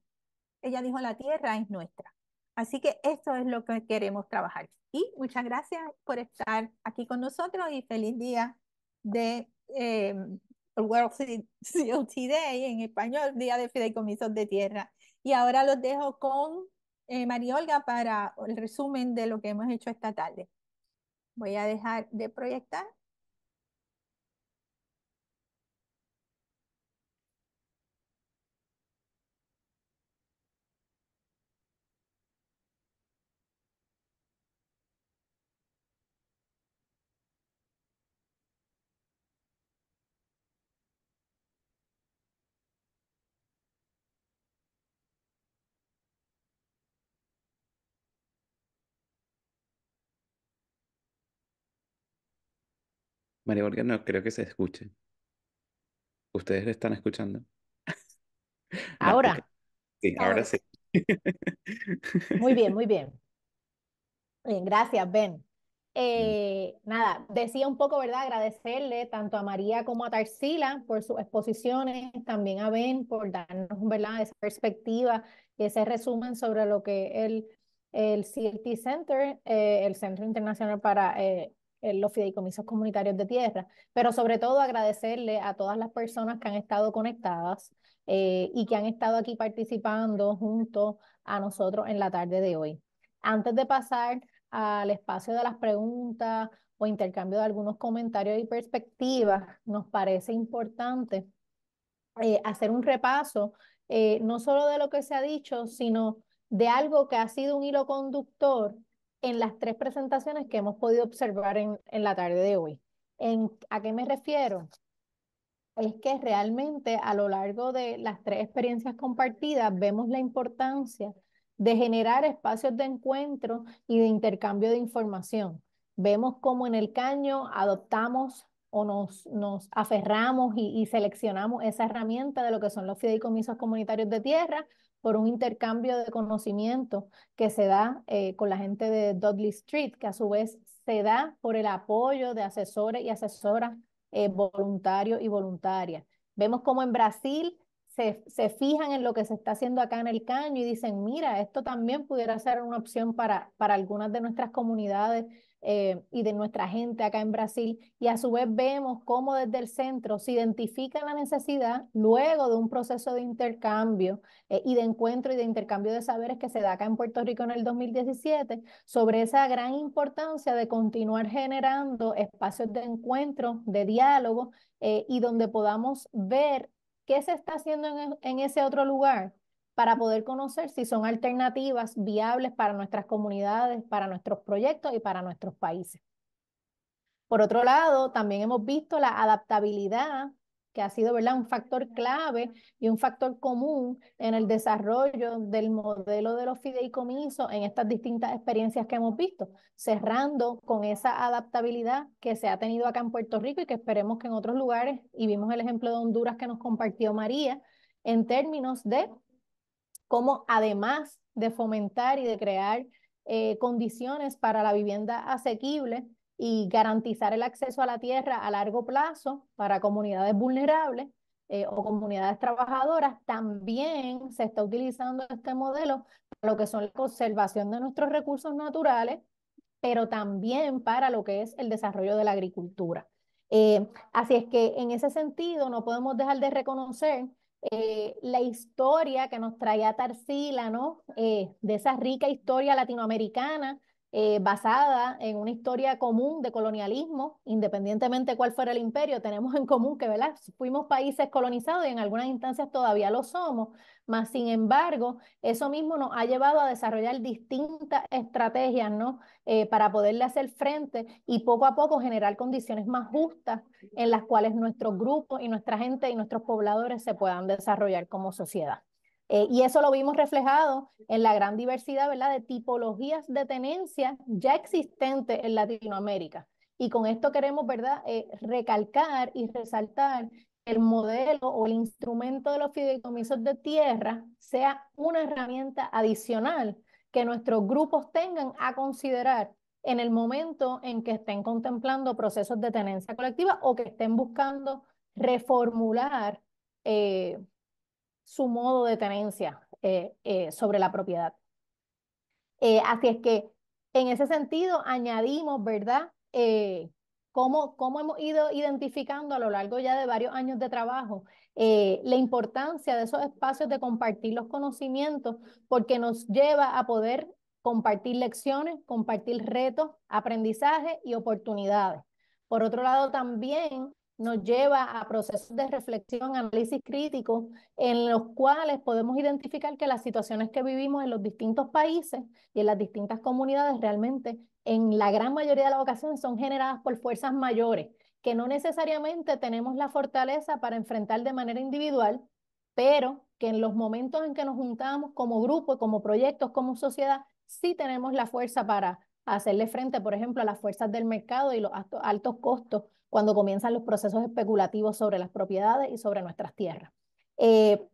ella dijo la tierra es nuestra. Así que esto es lo que queremos trabajar. Y muchas gracias por estar aquí con nosotros y feliz día de eh, World COT Day en español, Día de Fideicomisos de Tierra. Y ahora los dejo con eh, María Olga, para el resumen de lo que hemos hecho esta tarde. Voy a dejar de proyectar María porque no creo que se escuche. ¿Ustedes lo están escuchando? Ahora. Sí, ahora, sí. Muy bien, muy bien. Bien, gracias, Ben. Mm. Eh, nada, decía un poco, ¿verdad? Agradecerle tanto a María como a Tarsila por sus exposiciones, también a Ben por darnos, ¿verdad?, esa perspectiva y ese resumen sobre lo que el, el CLT Center, eh, el Centro Internacional para eh, los fideicomisos comunitarios de tierra, pero sobre todo agradecerle a todas las personas que han estado conectadas eh, y que han estado aquí participando junto a nosotros en la tarde de hoy. Antes de pasar al espacio de las preguntas o intercambio de algunos comentarios y perspectivas, nos parece importante eh, hacer un repaso, eh, no solo de lo que se ha dicho, sino de algo que ha sido un hilo conductor en las tres presentaciones que hemos podido observar en, la tarde de hoy. ¿A qué me refiero? Es que realmente a lo largo de las tres experiencias compartidas vemos la importancia de generar espacios de encuentro y de intercambio de información. Vemos cómo en el caño adoptamos o nos, aferramos y, seleccionamos esa herramienta de lo que son los fideicomisos comunitarios de tierra por un intercambio de conocimiento que se da eh, con la gente de Dudley Street, que a su vez se da por el apoyo de asesores y asesoras eh, voluntarios y voluntarias. Vemos como en Brasil se, fijan en lo que se está haciendo acá en el caño y dicen, mira, esto también pudiera ser una opción para, para algunas de nuestras comunidades eh, y de nuestra gente acá en Brasil. Y a su vez vemos cómo desde el centro se identifica la necesidad luego de un proceso de intercambio eh, y de encuentro y de intercambio de saberes que se da acá en Puerto Rico en el 2017 sobre esa gran importancia de continuar generando espacios de encuentro, de diálogo eh, y donde podamos ver qué se está haciendo en e, ese otro lugar para poder conocer si son alternativas viables para nuestras comunidades, para nuestros proyectos y para nuestros países. Por otro lado, también hemos visto la adaptabilidad, que ha sido ¿verdad? un factor clave y un factor común en el desarrollo del modelo de los fideicomisos en estas distintas experiencias que hemos visto, cerrando con esa adaptabilidad que se ha tenido acá en Puerto Rico y que esperemos que en otros lugares, y vimos el ejemplo de Honduras que nos compartió María, en términos de como además de fomentar y de crear eh, condiciones para la vivienda asequible y garantizar el acceso a la tierra a largo plazo para comunidades vulnerables eh, o comunidades trabajadoras, también se está utilizando este modelo para lo que son la conservación de nuestros recursos naturales, pero también para lo que es el desarrollo de la agricultura. Eh, así es que en ese sentido no podemos dejar de reconocer eh, la historia que nos traía Tarsila, ¿no? Eh, de esa rica historia latinoamericana eh, basada en una historia común de colonialismo, independientemente cuál fuera el imperio, tenemos en común que ¿verdad? fuimos países colonizados y en algunas instancias todavía lo somos, mas sin embargo, eso mismo nos ha llevado a desarrollar distintas estrategias ¿no? Eh, para poderle hacer frente y poco a poco generar condiciones más justas en las cuales nuestros grupos y nuestra gente y nuestros pobladores se puedan desarrollar como sociedad. Eh, y eso lo vimos reflejado en la gran diversidad ¿verdad? de tipologías de tenencia ya existentes en Latinoamérica. Y con esto queremos ¿verdad? Eh, recalcar y resaltar que el modelo o el instrumento de los fideicomisos de tierra sea una herramienta adicional que nuestros grupos tengan a considerar en el momento en que estén contemplando procesos de tenencia colectiva o que estén buscando reformular eh, su modo de tenencia eh, eh, sobre la propiedad. Eh, así es que en ese sentido añadimos, ¿verdad? Cómo, cómo, hemos ido identificando a lo largo ya de varios años de trabajo la importancia de esos espacios de compartir los conocimientos, porque nos lleva a poder compartir lecciones, compartir retos, aprendizaje y oportunidades. Por otro lado, también nos lleva a procesos de reflexión, análisis crítico, en los cuales podemos identificar que las situaciones que vivimos en los distintos países y en las distintas comunidades realmente, en la gran mayoría de las ocasiones, son generadas por fuerzas mayores, que no necesariamente tenemos la fortaleza para enfrentar de manera individual, pero que en los momentos en que nos juntamos como grupo, como proyectos, como sociedad, sí tenemos la fuerza para hacerle frente, por ejemplo, a las fuerzas del mercado y los altos costos cuando comienzan los procesos especulativos sobre las propiedades y sobre nuestras tierras. Eh,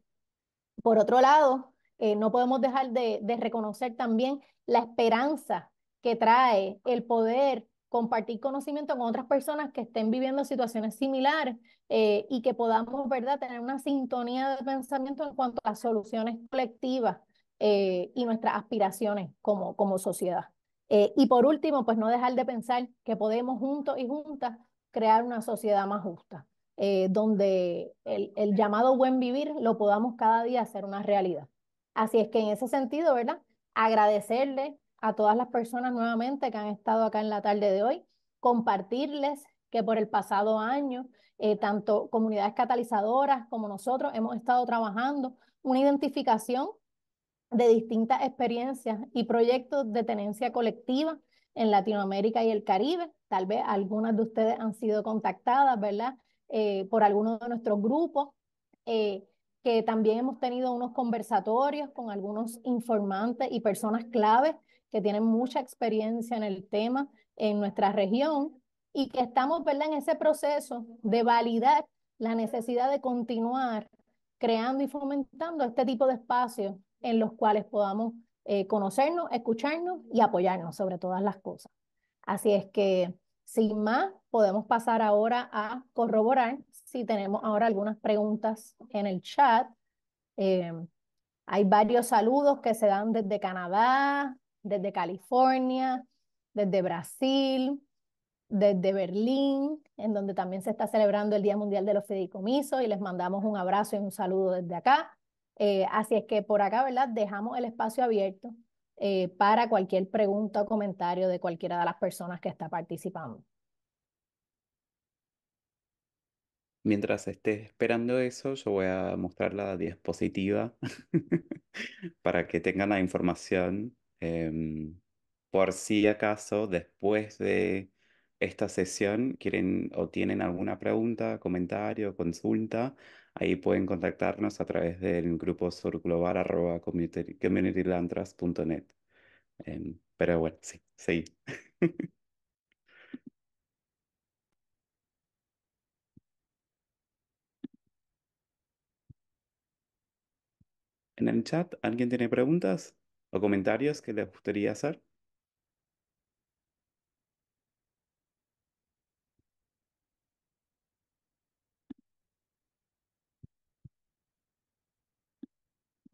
por otro lado, eh, no podemos dejar de, reconocer también la esperanza que trae el poder compartir conocimiento con otras personas que estén viviendo situaciones similares eh, y que podamos, ¿verdad?, tener una sintonía de pensamiento en cuanto a soluciones colectivas y nuestras aspiraciones como, como sociedad. y por último, pues no dejar de pensar que podemos juntos y juntas crear una sociedad más justa, eh, donde el, llamado buen vivir lo podamos cada día hacer una realidad. Así es que en ese sentido, ¿verdad? Agradecerle a todas las personas nuevamente que han estado acá en la tarde de hoy, compartirles que por el pasado año, eh, tanto comunidades catalizadoras como nosotros hemos estado trabajando una identificación de distintas experiencias y proyectos de tenencia colectiva en Latinoamérica y el Caribe. Tal vez algunas de ustedes han sido contactadas, ¿verdad? Eh, por algunos de nuestros grupos, eh, que también hemos tenido unos conversatorios con algunos informantes y personas claves que tienen mucha experiencia en el tema en nuestra región y que estamos ¿verdad? en ese proceso de validar la necesidad de continuar creando y fomentando este tipo de espacios en los cuales podamos eh, conocernos, escucharnos y apoyarnos sobre todas las cosas. Así es que, sin más, podemos pasar ahora a corroborar si tenemos ahora algunas preguntas en el chat. Eh, hay varios saludos que se dan desde Canadá, desde California, desde Brasil, desde Berlín, en donde también se está celebrando el Día Mundial de los Fideicomisos y les mandamos un abrazo y un saludo desde acá. Eh, así es que por acá, ¿verdad? Dejamos el espacio abierto eh, para cualquier pregunta o comentario de cualquiera de las personas que está participando. Mientras estés esperando eso, yo voy a mostrar la diapositiva para que tengan la información. Em, por si acaso, después de esta sesión, quieren o tienen alguna pregunta, comentario, consulta, Ahí pueden contactarnos a través del grupo surglobar.communitylandtrust.net. Em, pero bueno, sí, sí. en el chat, ¿alguien tiene preguntas o comentarios que les gustaría hacer?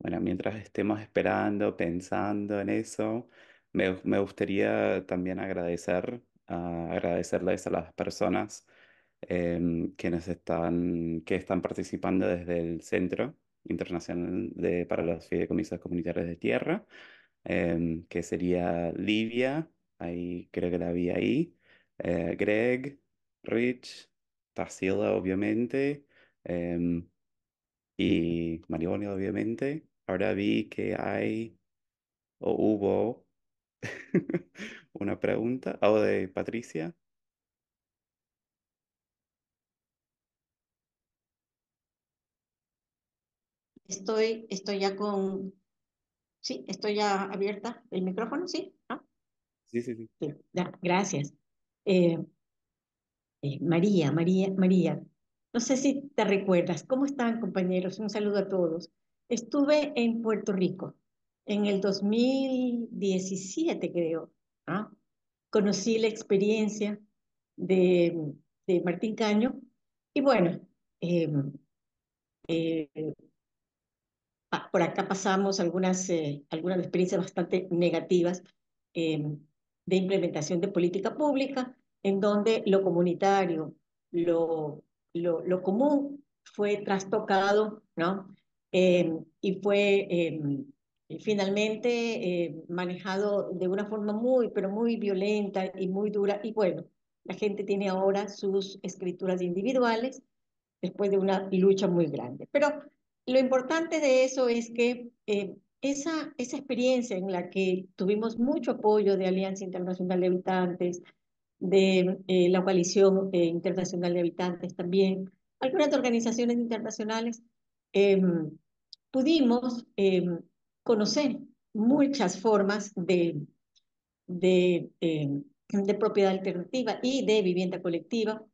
Bueno, mientras estemos esperando, pensando en eso, me, gustaría también agradecer, ah, agradecerles a las personas em, que nos están, que están participando desde el Centro Internacional de, para los Fideicomisos Comunitarios de Tierra, em, que sería Livia, ahí creo que la vi ahí, eh, Greg, Rich, Tarsila, obviamente, em, y Mariboni, obviamente. Ahora vi que hay o hubo una pregunta, o de Patricia. Estoy, estoy ya con, sí, estoy ya abierta el micrófono, ¿sí? ¿Ah? Sí, sí, sí. gracias. Eh, eh, María, María, María, no sé si te recuerdas, ¿cómo están compañeros? Un saludo a todos. Estuve en Puerto Rico en el 2017, creo. ¿ah? Conocí la experiencia de, Martín Caño y bueno, em, eh, por acá pasamos algunas, eh, algunas experiencias bastante negativas em, de implementación de política pública, en donde lo comunitario, lo, lo, lo común fue trastocado, ¿no? Em, y fue em, eh, finalmente em, manejado de una forma muy, pero muy violenta y muy dura. Y bueno, la gente tiene ahora sus escrituras individuales después de una lucha muy grande. Pero lo importante de eso es que esa, esa experiencia en la que tuvimos mucho apoyo de Alianza Internacional de Habitantes, de eh, la Coalición eh, Internacional de Habitantes también, algunas organizaciones internacionales, pudimos em, conocer muchas formas de, em, de, propiedad alternativa y de vivienda colectiva.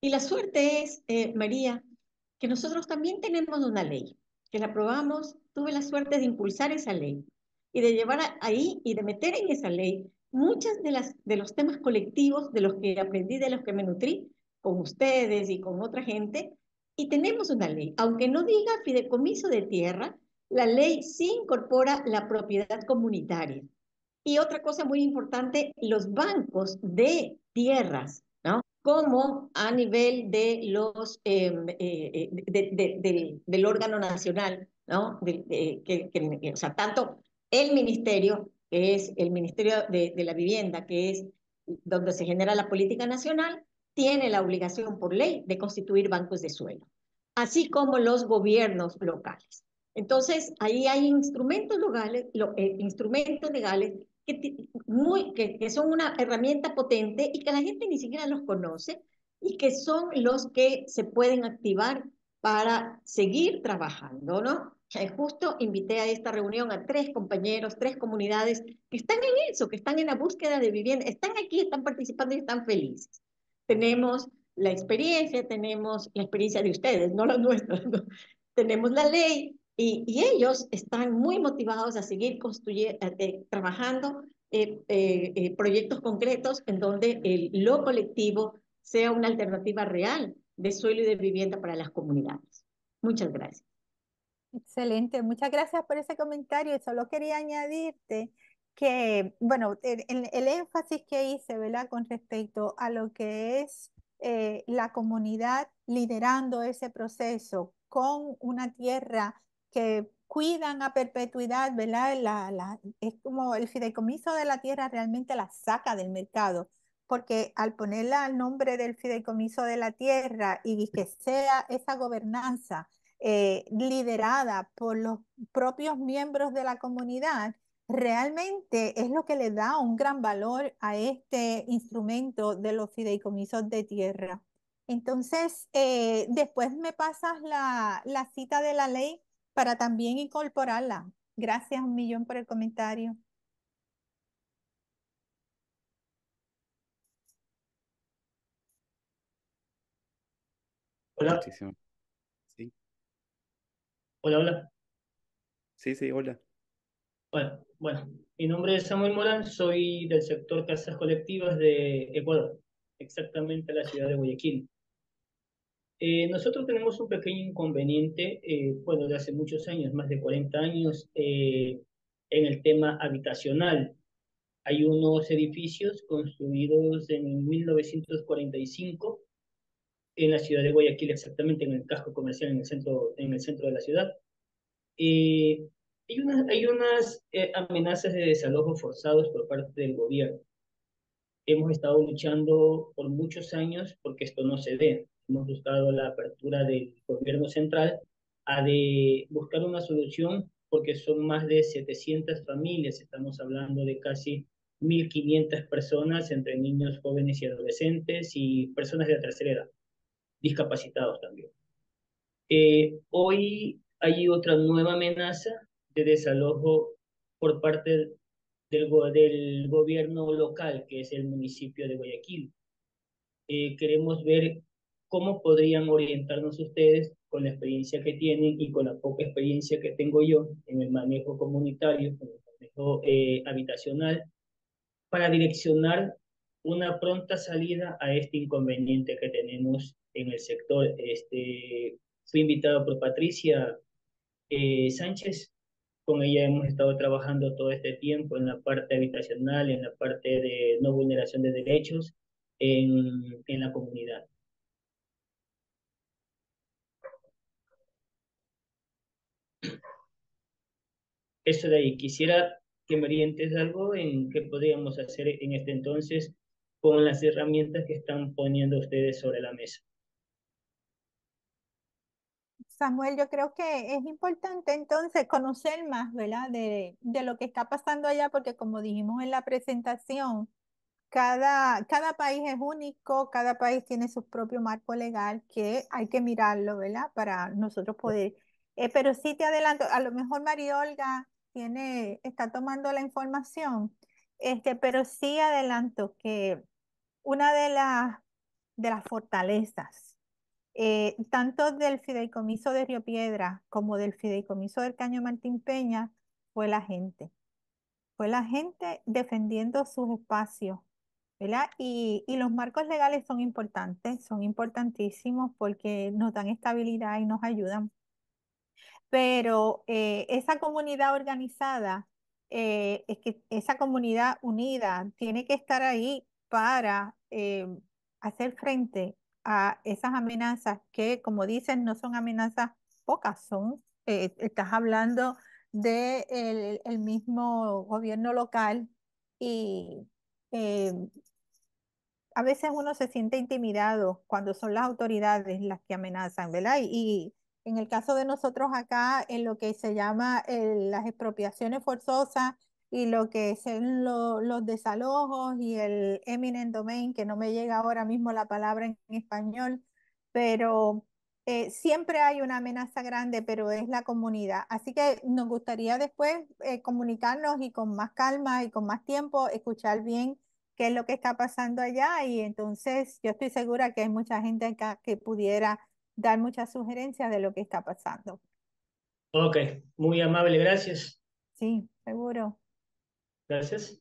Y la suerte es, eh, María, que nosotros también tenemos una ley, que la aprobamos, tuve la suerte de impulsar esa ley y de llevar ahí y de meter en esa ley muchas de, las, de los temas colectivos de los que aprendí, de los que me nutrí con ustedes y con otra gente, y tenemos una ley, aunque no diga fideicomiso de tierra, la ley sí incorpora la propiedad comunitaria. Y otra cosa muy importante, los bancos de tierras, ¿no? Como a nivel de los, em, eh, eh, del, órgano nacional, ¿no? que, o sea, tanto el ministerio, que es el Ministerio de la Vivienda, que es donde se genera la política nacional, tiene la obligación por ley de constituir bancos de suelo, así como los gobiernos locales. Entonces, ahí hay instrumentos legales, eh, instrumentos legales que, muy, que, que son una herramienta potente y que la gente ni siquiera los conoce y que son los que se pueden activar para seguir trabajando, ¿no? Eh, justo invité a esta reunión a tres compañeros, tres comunidades que están en eso, que están en la búsqueda de vivienda, están aquí, están participando y están felices tenemos la experiencia, tenemos la experiencia de ustedes, no la nuestra, tenemos la ley y, y, ellos están muy motivados a seguir construyendo, eh, eh, trabajando eh, proyectos concretos en donde el, lo colectivo sea una alternativa real de suelo y de vivienda para las comunidades. Muchas gracias. Excelente, muchas gracias por ese comentario. Solo quería añadirte que, bueno, el, el, énfasis que hice, con respecto a lo que es eh, la comunidad liderando ese proceso con una tierra que cuidan a perpetuidad, ¿verdad? La, la, es como el fideicomiso de la tierra realmente la saca del mercado, porque al ponerla al nombre del fideicomiso de la tierra y que sea esa gobernanza eh, liderada por los propios miembros de la comunidad, realmente es lo que le da un gran valor a este instrumento de los fideicomisos de tierra. Entonces, eh, después me pasas la, la cita de la ley para también incorporarla. Gracias un millón por el comentario. Hola. Sí. Hola, hola. Sí, sí, hola. Bueno, bueno, mi nombre es Samuel Morán, soy del sector Casas Colectivas de Ecuador, exactamente la ciudad de Guayaquil. Eh, nosotros tenemos un pequeño inconveniente, eh, bueno, de hace muchos años, más de 40 años, eh, en el tema habitacional. Hay unos edificios construidos en 1945 en la ciudad de Guayaquil, exactamente en el casco comercial, en el centro, en el centro de la ciudad. Y hay unas, hay unas eh, amenazas de desalojo forzados por parte del gobierno. Hemos estado luchando por muchos años porque esto no se dé. Hemos buscado la apertura del gobierno central a de buscar una solución porque son más de 700 familias, estamos hablando de casi 1.500 personas entre niños, jóvenes y adolescentes y personas de la tercera edad, discapacitados también. Eh, hoy hay otra nueva amenaza de desalojo por parte del, gobierno local, que es el municipio de Guayaquil. Eh, queremos ver cómo podrían orientarnos ustedes con la experiencia que tienen y con la poca experiencia que tengo yo en el manejo comunitario, en el manejo eh, habitacional, para direccionar una pronta salida a este inconveniente que tenemos en el sector. Este, fui invitado por Patricia eh, Sánchez, con ella hemos estado trabajando todo este tiempo en la parte habitacional, en la parte de no vulneración de derechos en, la comunidad. Eso de ahí. Quisiera que me orientes algo en qué podríamos hacer en este entonces con las herramientas que están poniendo ustedes sobre la mesa. Samuel, yo creo que es importante entonces conocer más, ¿verdad? De, de, lo que está pasando allá, porque como dijimos en la presentación, cada, cada país es único, cada país tiene su propio marco legal que hay que mirarlo, ¿verdad? Para nosotros poder. Eh, pero sí te adelanto, a lo mejor María Olga tiene, está tomando la información, este, pero sí adelanto que una de las, de las fortalezas eh, tanto del fideicomiso de Río Piedra como del fideicomiso del Caño Martín Peña, fue la gente. Fue la gente defendiendo sus espacios, ¿verdad? Y, los marcos legales son importantes, son importantísimos porque nos dan estabilidad y nos ayudan. Pero eh, esa comunidad organizada, eh, es que esa comunidad unida tiene que estar ahí para hacer frente a esas amenazas que, como dicen, no son amenazas pocas, son, eh, estás hablando del de el mismo gobierno local y eh, a veces uno se siente intimidado cuando son las autoridades las que amenazan, ¿verdad? Y, en el caso de nosotros acá, en lo que se llama eh, las expropiaciones forzosas y lo que son los desalojos y el eminent domain, que no me llega ahora mismo la palabra en, español, pero eh, siempre hay una amenaza grande, pero es la comunidad. Así que nos gustaría después eh, comunicarnos y con más calma y con más tiempo escuchar bien qué es lo que está pasando allá y entonces yo estoy segura que hay mucha gente acá que pudiera dar muchas sugerencias de lo que está pasando. Ok, muy amable, gracias. Sí, seguro. Gracias.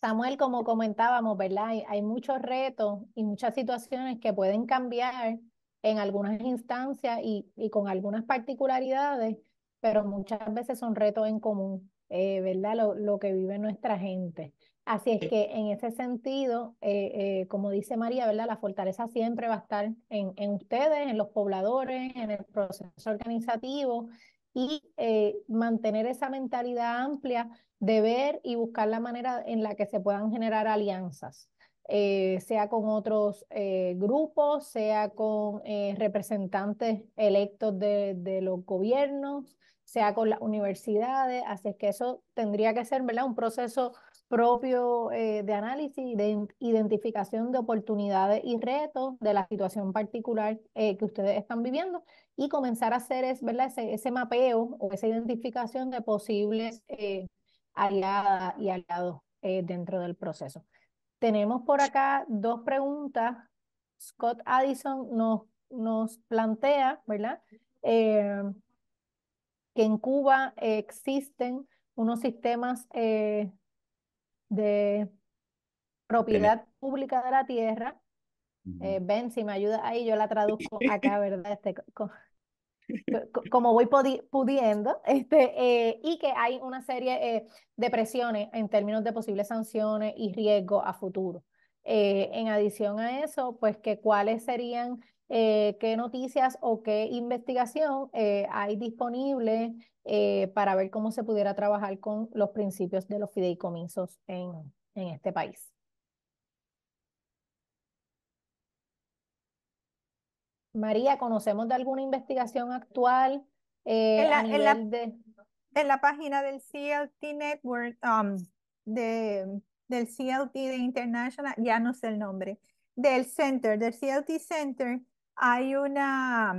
Samuel, como comentábamos, ¿verdad? Hay, muchos retos y muchas situaciones que pueden cambiar en algunas instancias y, con algunas particularidades, pero muchas veces son retos en común, eh, ¿verdad? Lo, que vive nuestra gente. Así es que en ese sentido, eh, eh, como dice María, ¿verdad? La fortaleza siempre va a estar en, en ustedes, en los pobladores, en el proceso organizativo y eh, mantener esa mentalidad amplia de ver y buscar la manera en la que se puedan generar alianzas, eh, sea con otros eh, grupos, sea con representantes electos de, de, los gobiernos, sea con las universidades. Así es que eso tendría que ser ¿verdad? un proceso propio de análisis de identificación de oportunidades y retos de la situación particular que ustedes están viviendo y comenzar a hacer es, Ese, mapeo o esa identificación de posibles eh, aliadas y aliados eh, dentro del proceso. Tenemos por acá dos preguntas. Scott Addison nos, plantea, eh, que en Cuba existen unos sistemas de propiedad pública de la tierra ben, eh, si me ayuda ahí, yo la traduzco acá, ¿verdad? Este, como voy pudiendo, este, eh, y que hay una serie eh, de presiones en términos de posibles sanciones y riesgos a futuro. en adición a eso, pues que cuáles serían qué noticias o qué investigación hay disponible para ver cómo se pudiera trabajar con los principios de los fideicomisos en, en este país. María, ¿conocemos de alguna investigación actual? Eh, en, la, página del CLT Network, um, de, del CLT de International, ya no sé el nombre, del Center, del CLT Center, hay una,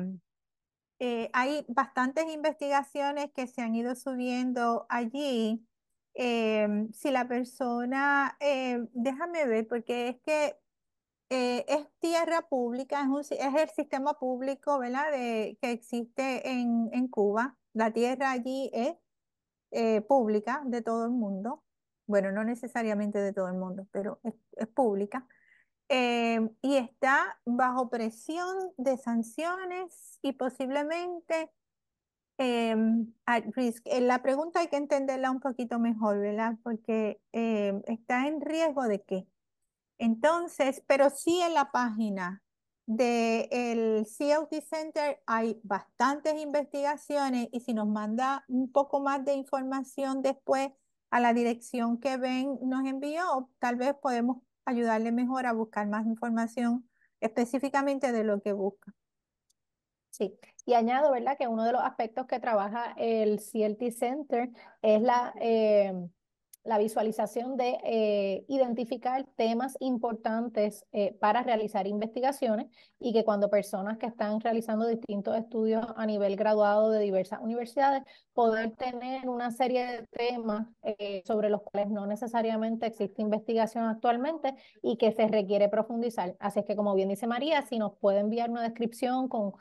eh, hay bastantes investigaciones que se han ido subiendo allí. Eh, si la persona, déjame ver, porque es que eh, es tierra pública, es, el sistema público ¿verdad? que existe en, en, Cuba. La tierra allí es eh, pública de todo el mundo. Bueno, no necesariamente de todo el mundo, pero es, pública. Eh, y está bajo presión de sanciones y posiblemente at risk. La pregunta hay que entenderla un poquito mejor, ¿verdad? Porque está en riesgo de qué? Entonces, pero sí en la página del el CLT Center hay bastantes investigaciones y si nos manda un poco más de información después a la dirección que Ben nos envió, tal vez podemos ayudarle mejor a buscar más información específicamente de lo que busca. Sí, y añado, ¿verdad?, que uno de los aspectos que trabaja el CLT Center es la eh, la visualización de eh, identificar temas importantes eh, para realizar investigaciones y que cuando personas que están realizando distintos estudios a nivel graduado de diversas universidades, poder tener una serie de temas eh, sobre los cuales no necesariamente existe investigación actualmente y que se requiere profundizar. Así es que, como bien dice María, si nos puede enviar una descripción con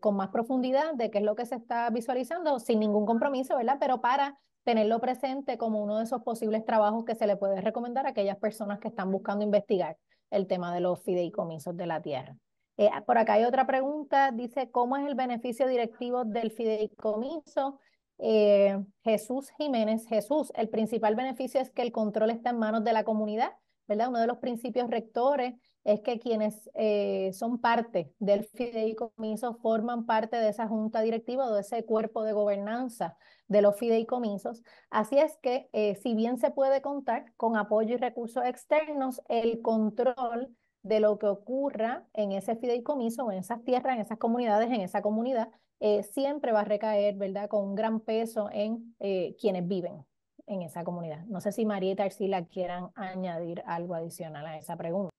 con más profundidad de qué es lo que se está visualizando, sin ningún compromiso, ¿verdad? Pero para tenerlo presente como uno de esos posibles trabajos que se le puede recomendar a aquellas personas que están buscando investigar el tema de los fideicomisos de la tierra. Eh, por acá hay otra pregunta, dice, ¿cómo es el beneficio directivo del fideicomiso? Eh, Jesús Jiménez, Jesús, el principal beneficio es que el control está en manos de la comunidad, ¿verdad? Uno de los principios rectores es que quienes eh, son parte del fideicomiso forman parte de esa junta directiva o de ese cuerpo de gobernanza de los fideicomisos. Así es que, eh, si bien se puede contar con apoyo y recursos externos, el control de lo que ocurra en ese fideicomiso en esas tierras, en esas comunidades, en esa comunidad, eh, siempre va a recaer, ¿verdad?, con un gran peso en quienes viven en esa comunidad. No sé si Marieta y Tarsila quieran añadir algo adicional a esa pregunta.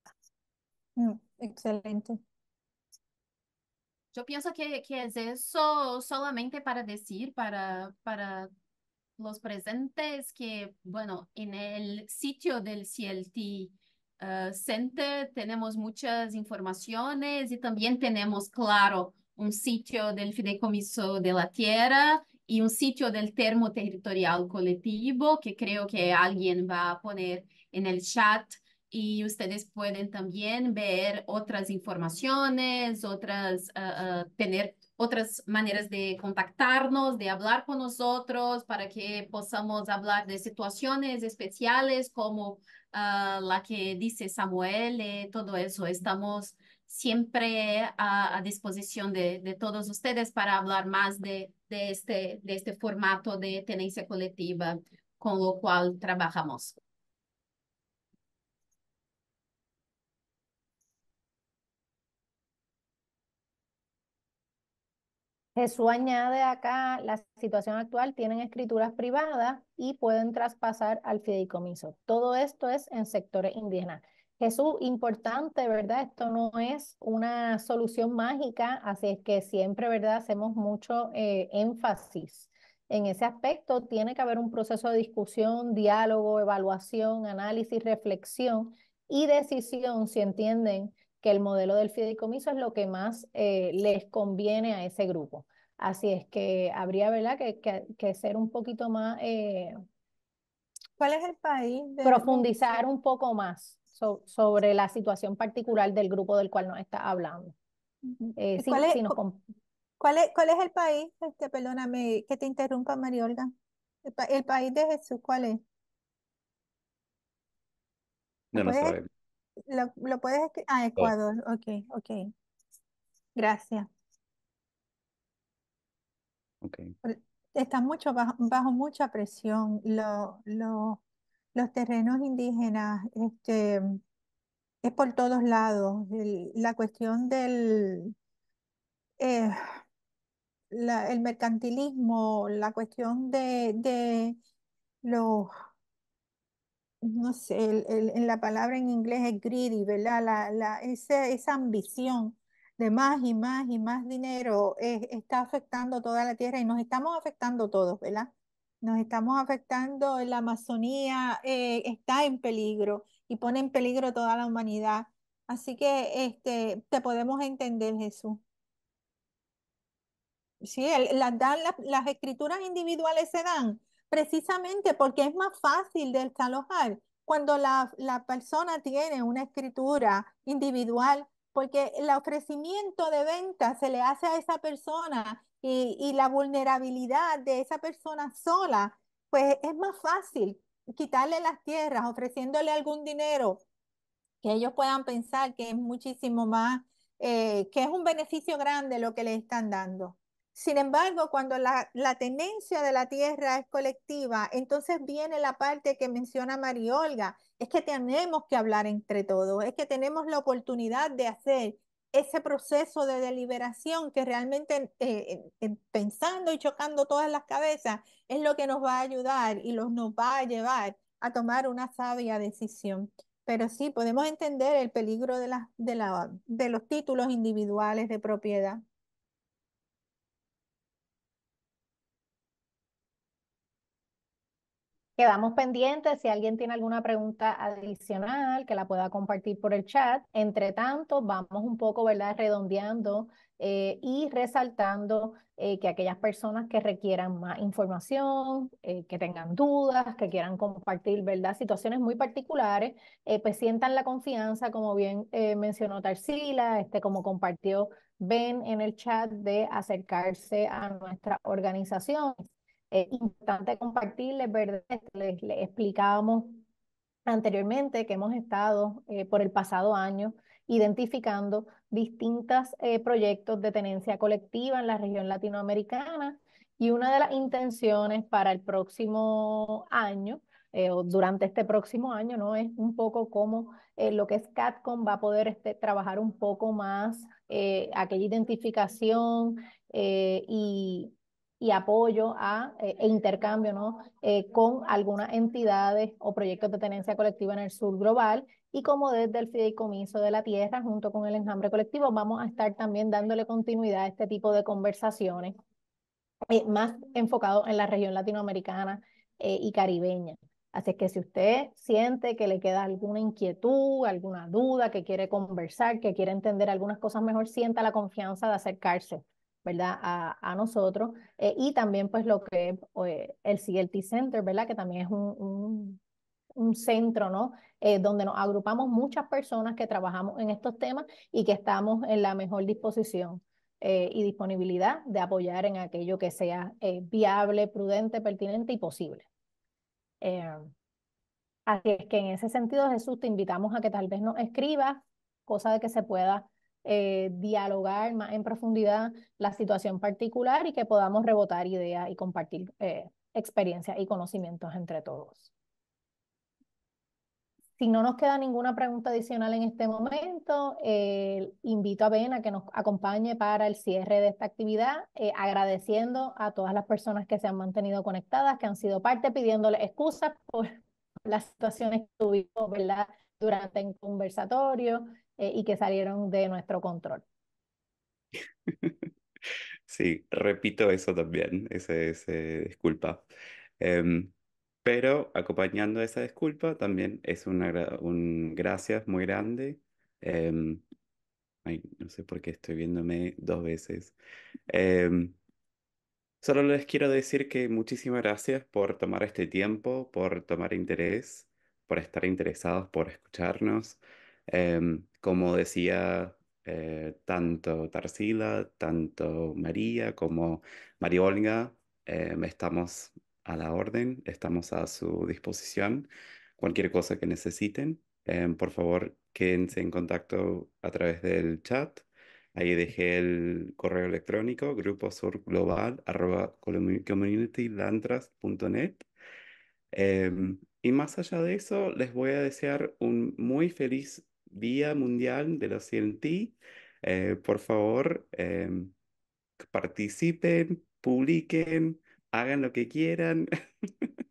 Mm, excelente. Yo pienso que, que es eso solamente para decir, para, para los presentes, que, bueno, en el sitio del CLT eh, Center tenemos muchas informaciones y también tenemos, claro, un sitio del Fideicomiso de la Tierra y un sitio del Termo Territorial Colectivo, que creo que alguien va a poner en el chat y ustedes pueden también ver otras informaciones, otras, ah, ah, tener otras maneras de contactarnos, de hablar con nosotros para que podamos hablar de situaciones especiales como ah, la que dice Samuel, eh, todo eso. Estamos siempre a, disposición de, todos ustedes para hablar más de, este, de este formato de tenencia colectiva con lo cual trabajamos. Jesús añade acá la situación actual, tienen escrituras privadas y pueden traspasar al fideicomiso. Todo esto es en sectores indígenas. Jesús, importante, ¿verdad? Esto no es una solución mágica, así es que siempre, ¿verdad? Hacemos mucho eh, énfasis en ese aspecto. Tiene que haber un proceso de discusión, diálogo, evaluación, análisis, reflexión y decisión, si entienden que el modelo del fideicomiso es lo que más eh, les conviene a ese grupo. Así es que habría, ¿verdad?, que, que, ser un poquito más... Eh, ¿Cuál es el país? profundizar un poco más sobre la situación particular del grupo del cual nos está hablando. Eh, cuál, es, ¿cuál, es, el país? Este, perdóname que te interrumpa, Mariolga. El, país de Jesús, ¿cuál es? No lo Lo, puedes escribir. Ah, Ecuador. Okay, Ok, ok. Gracias. Está bajo, mucha presión. los terrenos indígenas, este, es por todos lados. la cuestión del eh, el mercantilismo, la cuestión de, los no sé, la palabra en inglés es greedy, ¿verdad? La, la, esa ambición de más y más y más dinero eh, está afectando toda la tierra y nos estamos afectando todos, ¿verdad? Nos estamos afectando, la Amazonía eh, está en peligro y pone en peligro toda la humanidad. Así que este, te podemos entender, Jesús. Sí, las escrituras individuales se dan precisamente porque es más fácil desalojar cuando la, la persona tiene una escritura individual porque el ofrecimiento de venta se le hace a esa persona y, la vulnerabilidad de esa persona sola, pues es más fácil quitarle las tierras, ofreciéndole algún dinero que ellos puedan pensar que es muchísimo más, eh, que es un beneficio grande lo que le están dando. Sin embargo, cuando la, tenencia de la tierra es colectiva, entonces viene la parte que menciona Mariolga, es que tenemos que hablar entre todos, es que tenemos la oportunidad de hacer ese proceso de deliberación que realmente eh, pensando y chocando todas las cabezas es lo que nos va a ayudar y los, nos va a llevar a tomar una sabia decisión. Pero sí, podemos entender el peligro de los títulos individuales de propiedad. Quedamos pendientes si alguien tiene alguna pregunta adicional que la pueda compartir por el chat. Entre tanto, vamos un poco, ¿verdad?, redondeando eh, y resaltando eh, que aquellas personas que requieran más información, eh, que tengan dudas, que quieran compartir, ¿verdad?, situaciones muy particulares, pues sientan la confianza, como bien mencionó Tarsila, este, como compartió Ben en el chat, de acercarse a nuestra organización es importante compartirles, ¿verdad? Les, explicábamos anteriormente que hemos estado eh, por el pasado año identificando distintos eh, proyectos de tenencia colectiva en la región latinoamericana y una de las intenciones para el próximo año eh, o durante este próximo año, ¿no? Es un poco como lo que es CATCOM va a poder este, trabajar un poco más aquella identificación y, y apoyo a, eh, e intercambio ¿no? Eh, con algunas entidades o proyectos de tenencia colectiva en el sur global. Y como desde el Fideicomiso de la Tierra, junto con el Enjambre Colectivo, vamos a estar también dándole continuidad a este tipo de conversaciones eh, más enfocado en la región latinoamericana y caribeña. Así que si usted siente que le queda alguna inquietud, alguna duda, que quiere conversar, que quiere entender algunas cosas mejor, sienta la confianza de acercarse ¿verdad? A, nosotros. Eh, y también pues lo que eh, el CLT Center, ¿verdad? Que también es un, centro, ¿no? Eh, donde nos agrupamos muchas personas que trabajamos en estos temas y que estamos en la mejor disposición y disponibilidad de apoyar en aquello que sea viable, prudente, pertinente y posible. así es que en ese sentido, Jesús, te invitamos a que tal vez nos escribas, cosa de que se pueda eh, dialogar más en profundidad la situación particular y que podamos rebotar ideas y compartir eh, experiencias y conocimientos entre todos. Si no nos queda ninguna pregunta adicional en este momento, eh, invito a Ben a que nos acompañe para el cierre de esta actividad, agradeciendo a todas las personas que se han mantenido conectadas, que han sido parte, pidiéndole excusas por las situaciones que tuvimos ¿verdad? durante el conversatorio, eh, y que salieron de nuestro control. Sí, repito eso también, esa disculpa. Em, pero acompañando esa disculpa también es un gracias muy grande. Em, ay, no sé por qué estoy viéndome dos veces. Em, solo les quiero decir que muchísimas gracias por tomar este tiempo, por tomar interés, por estar interesados, por escucharnos. Em, como decía eh, tanto Tarsila, tanto María como María Olga, em, estamos a la orden, estamos a su disposición. Cualquier cosa que necesiten, em, por favor, quédense en contacto a través del chat. Ahí dejé el correo electrónico gruposurglobal.communitylantras.net. y más allá de eso, les voy a desear un muy feliz Día Mundial de los CNT. Eh, por favor, eh, participen, publiquen, hagan lo que quieran,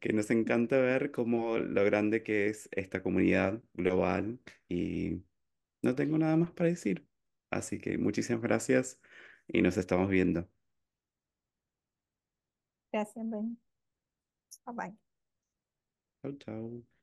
que nos encanta ver cómo lo grande que es esta comunidad global y no tengo nada más para decir. Así que muchísimas gracias y nos estamos viendo. Gracias, Ben. Bye bye. Chao, chao.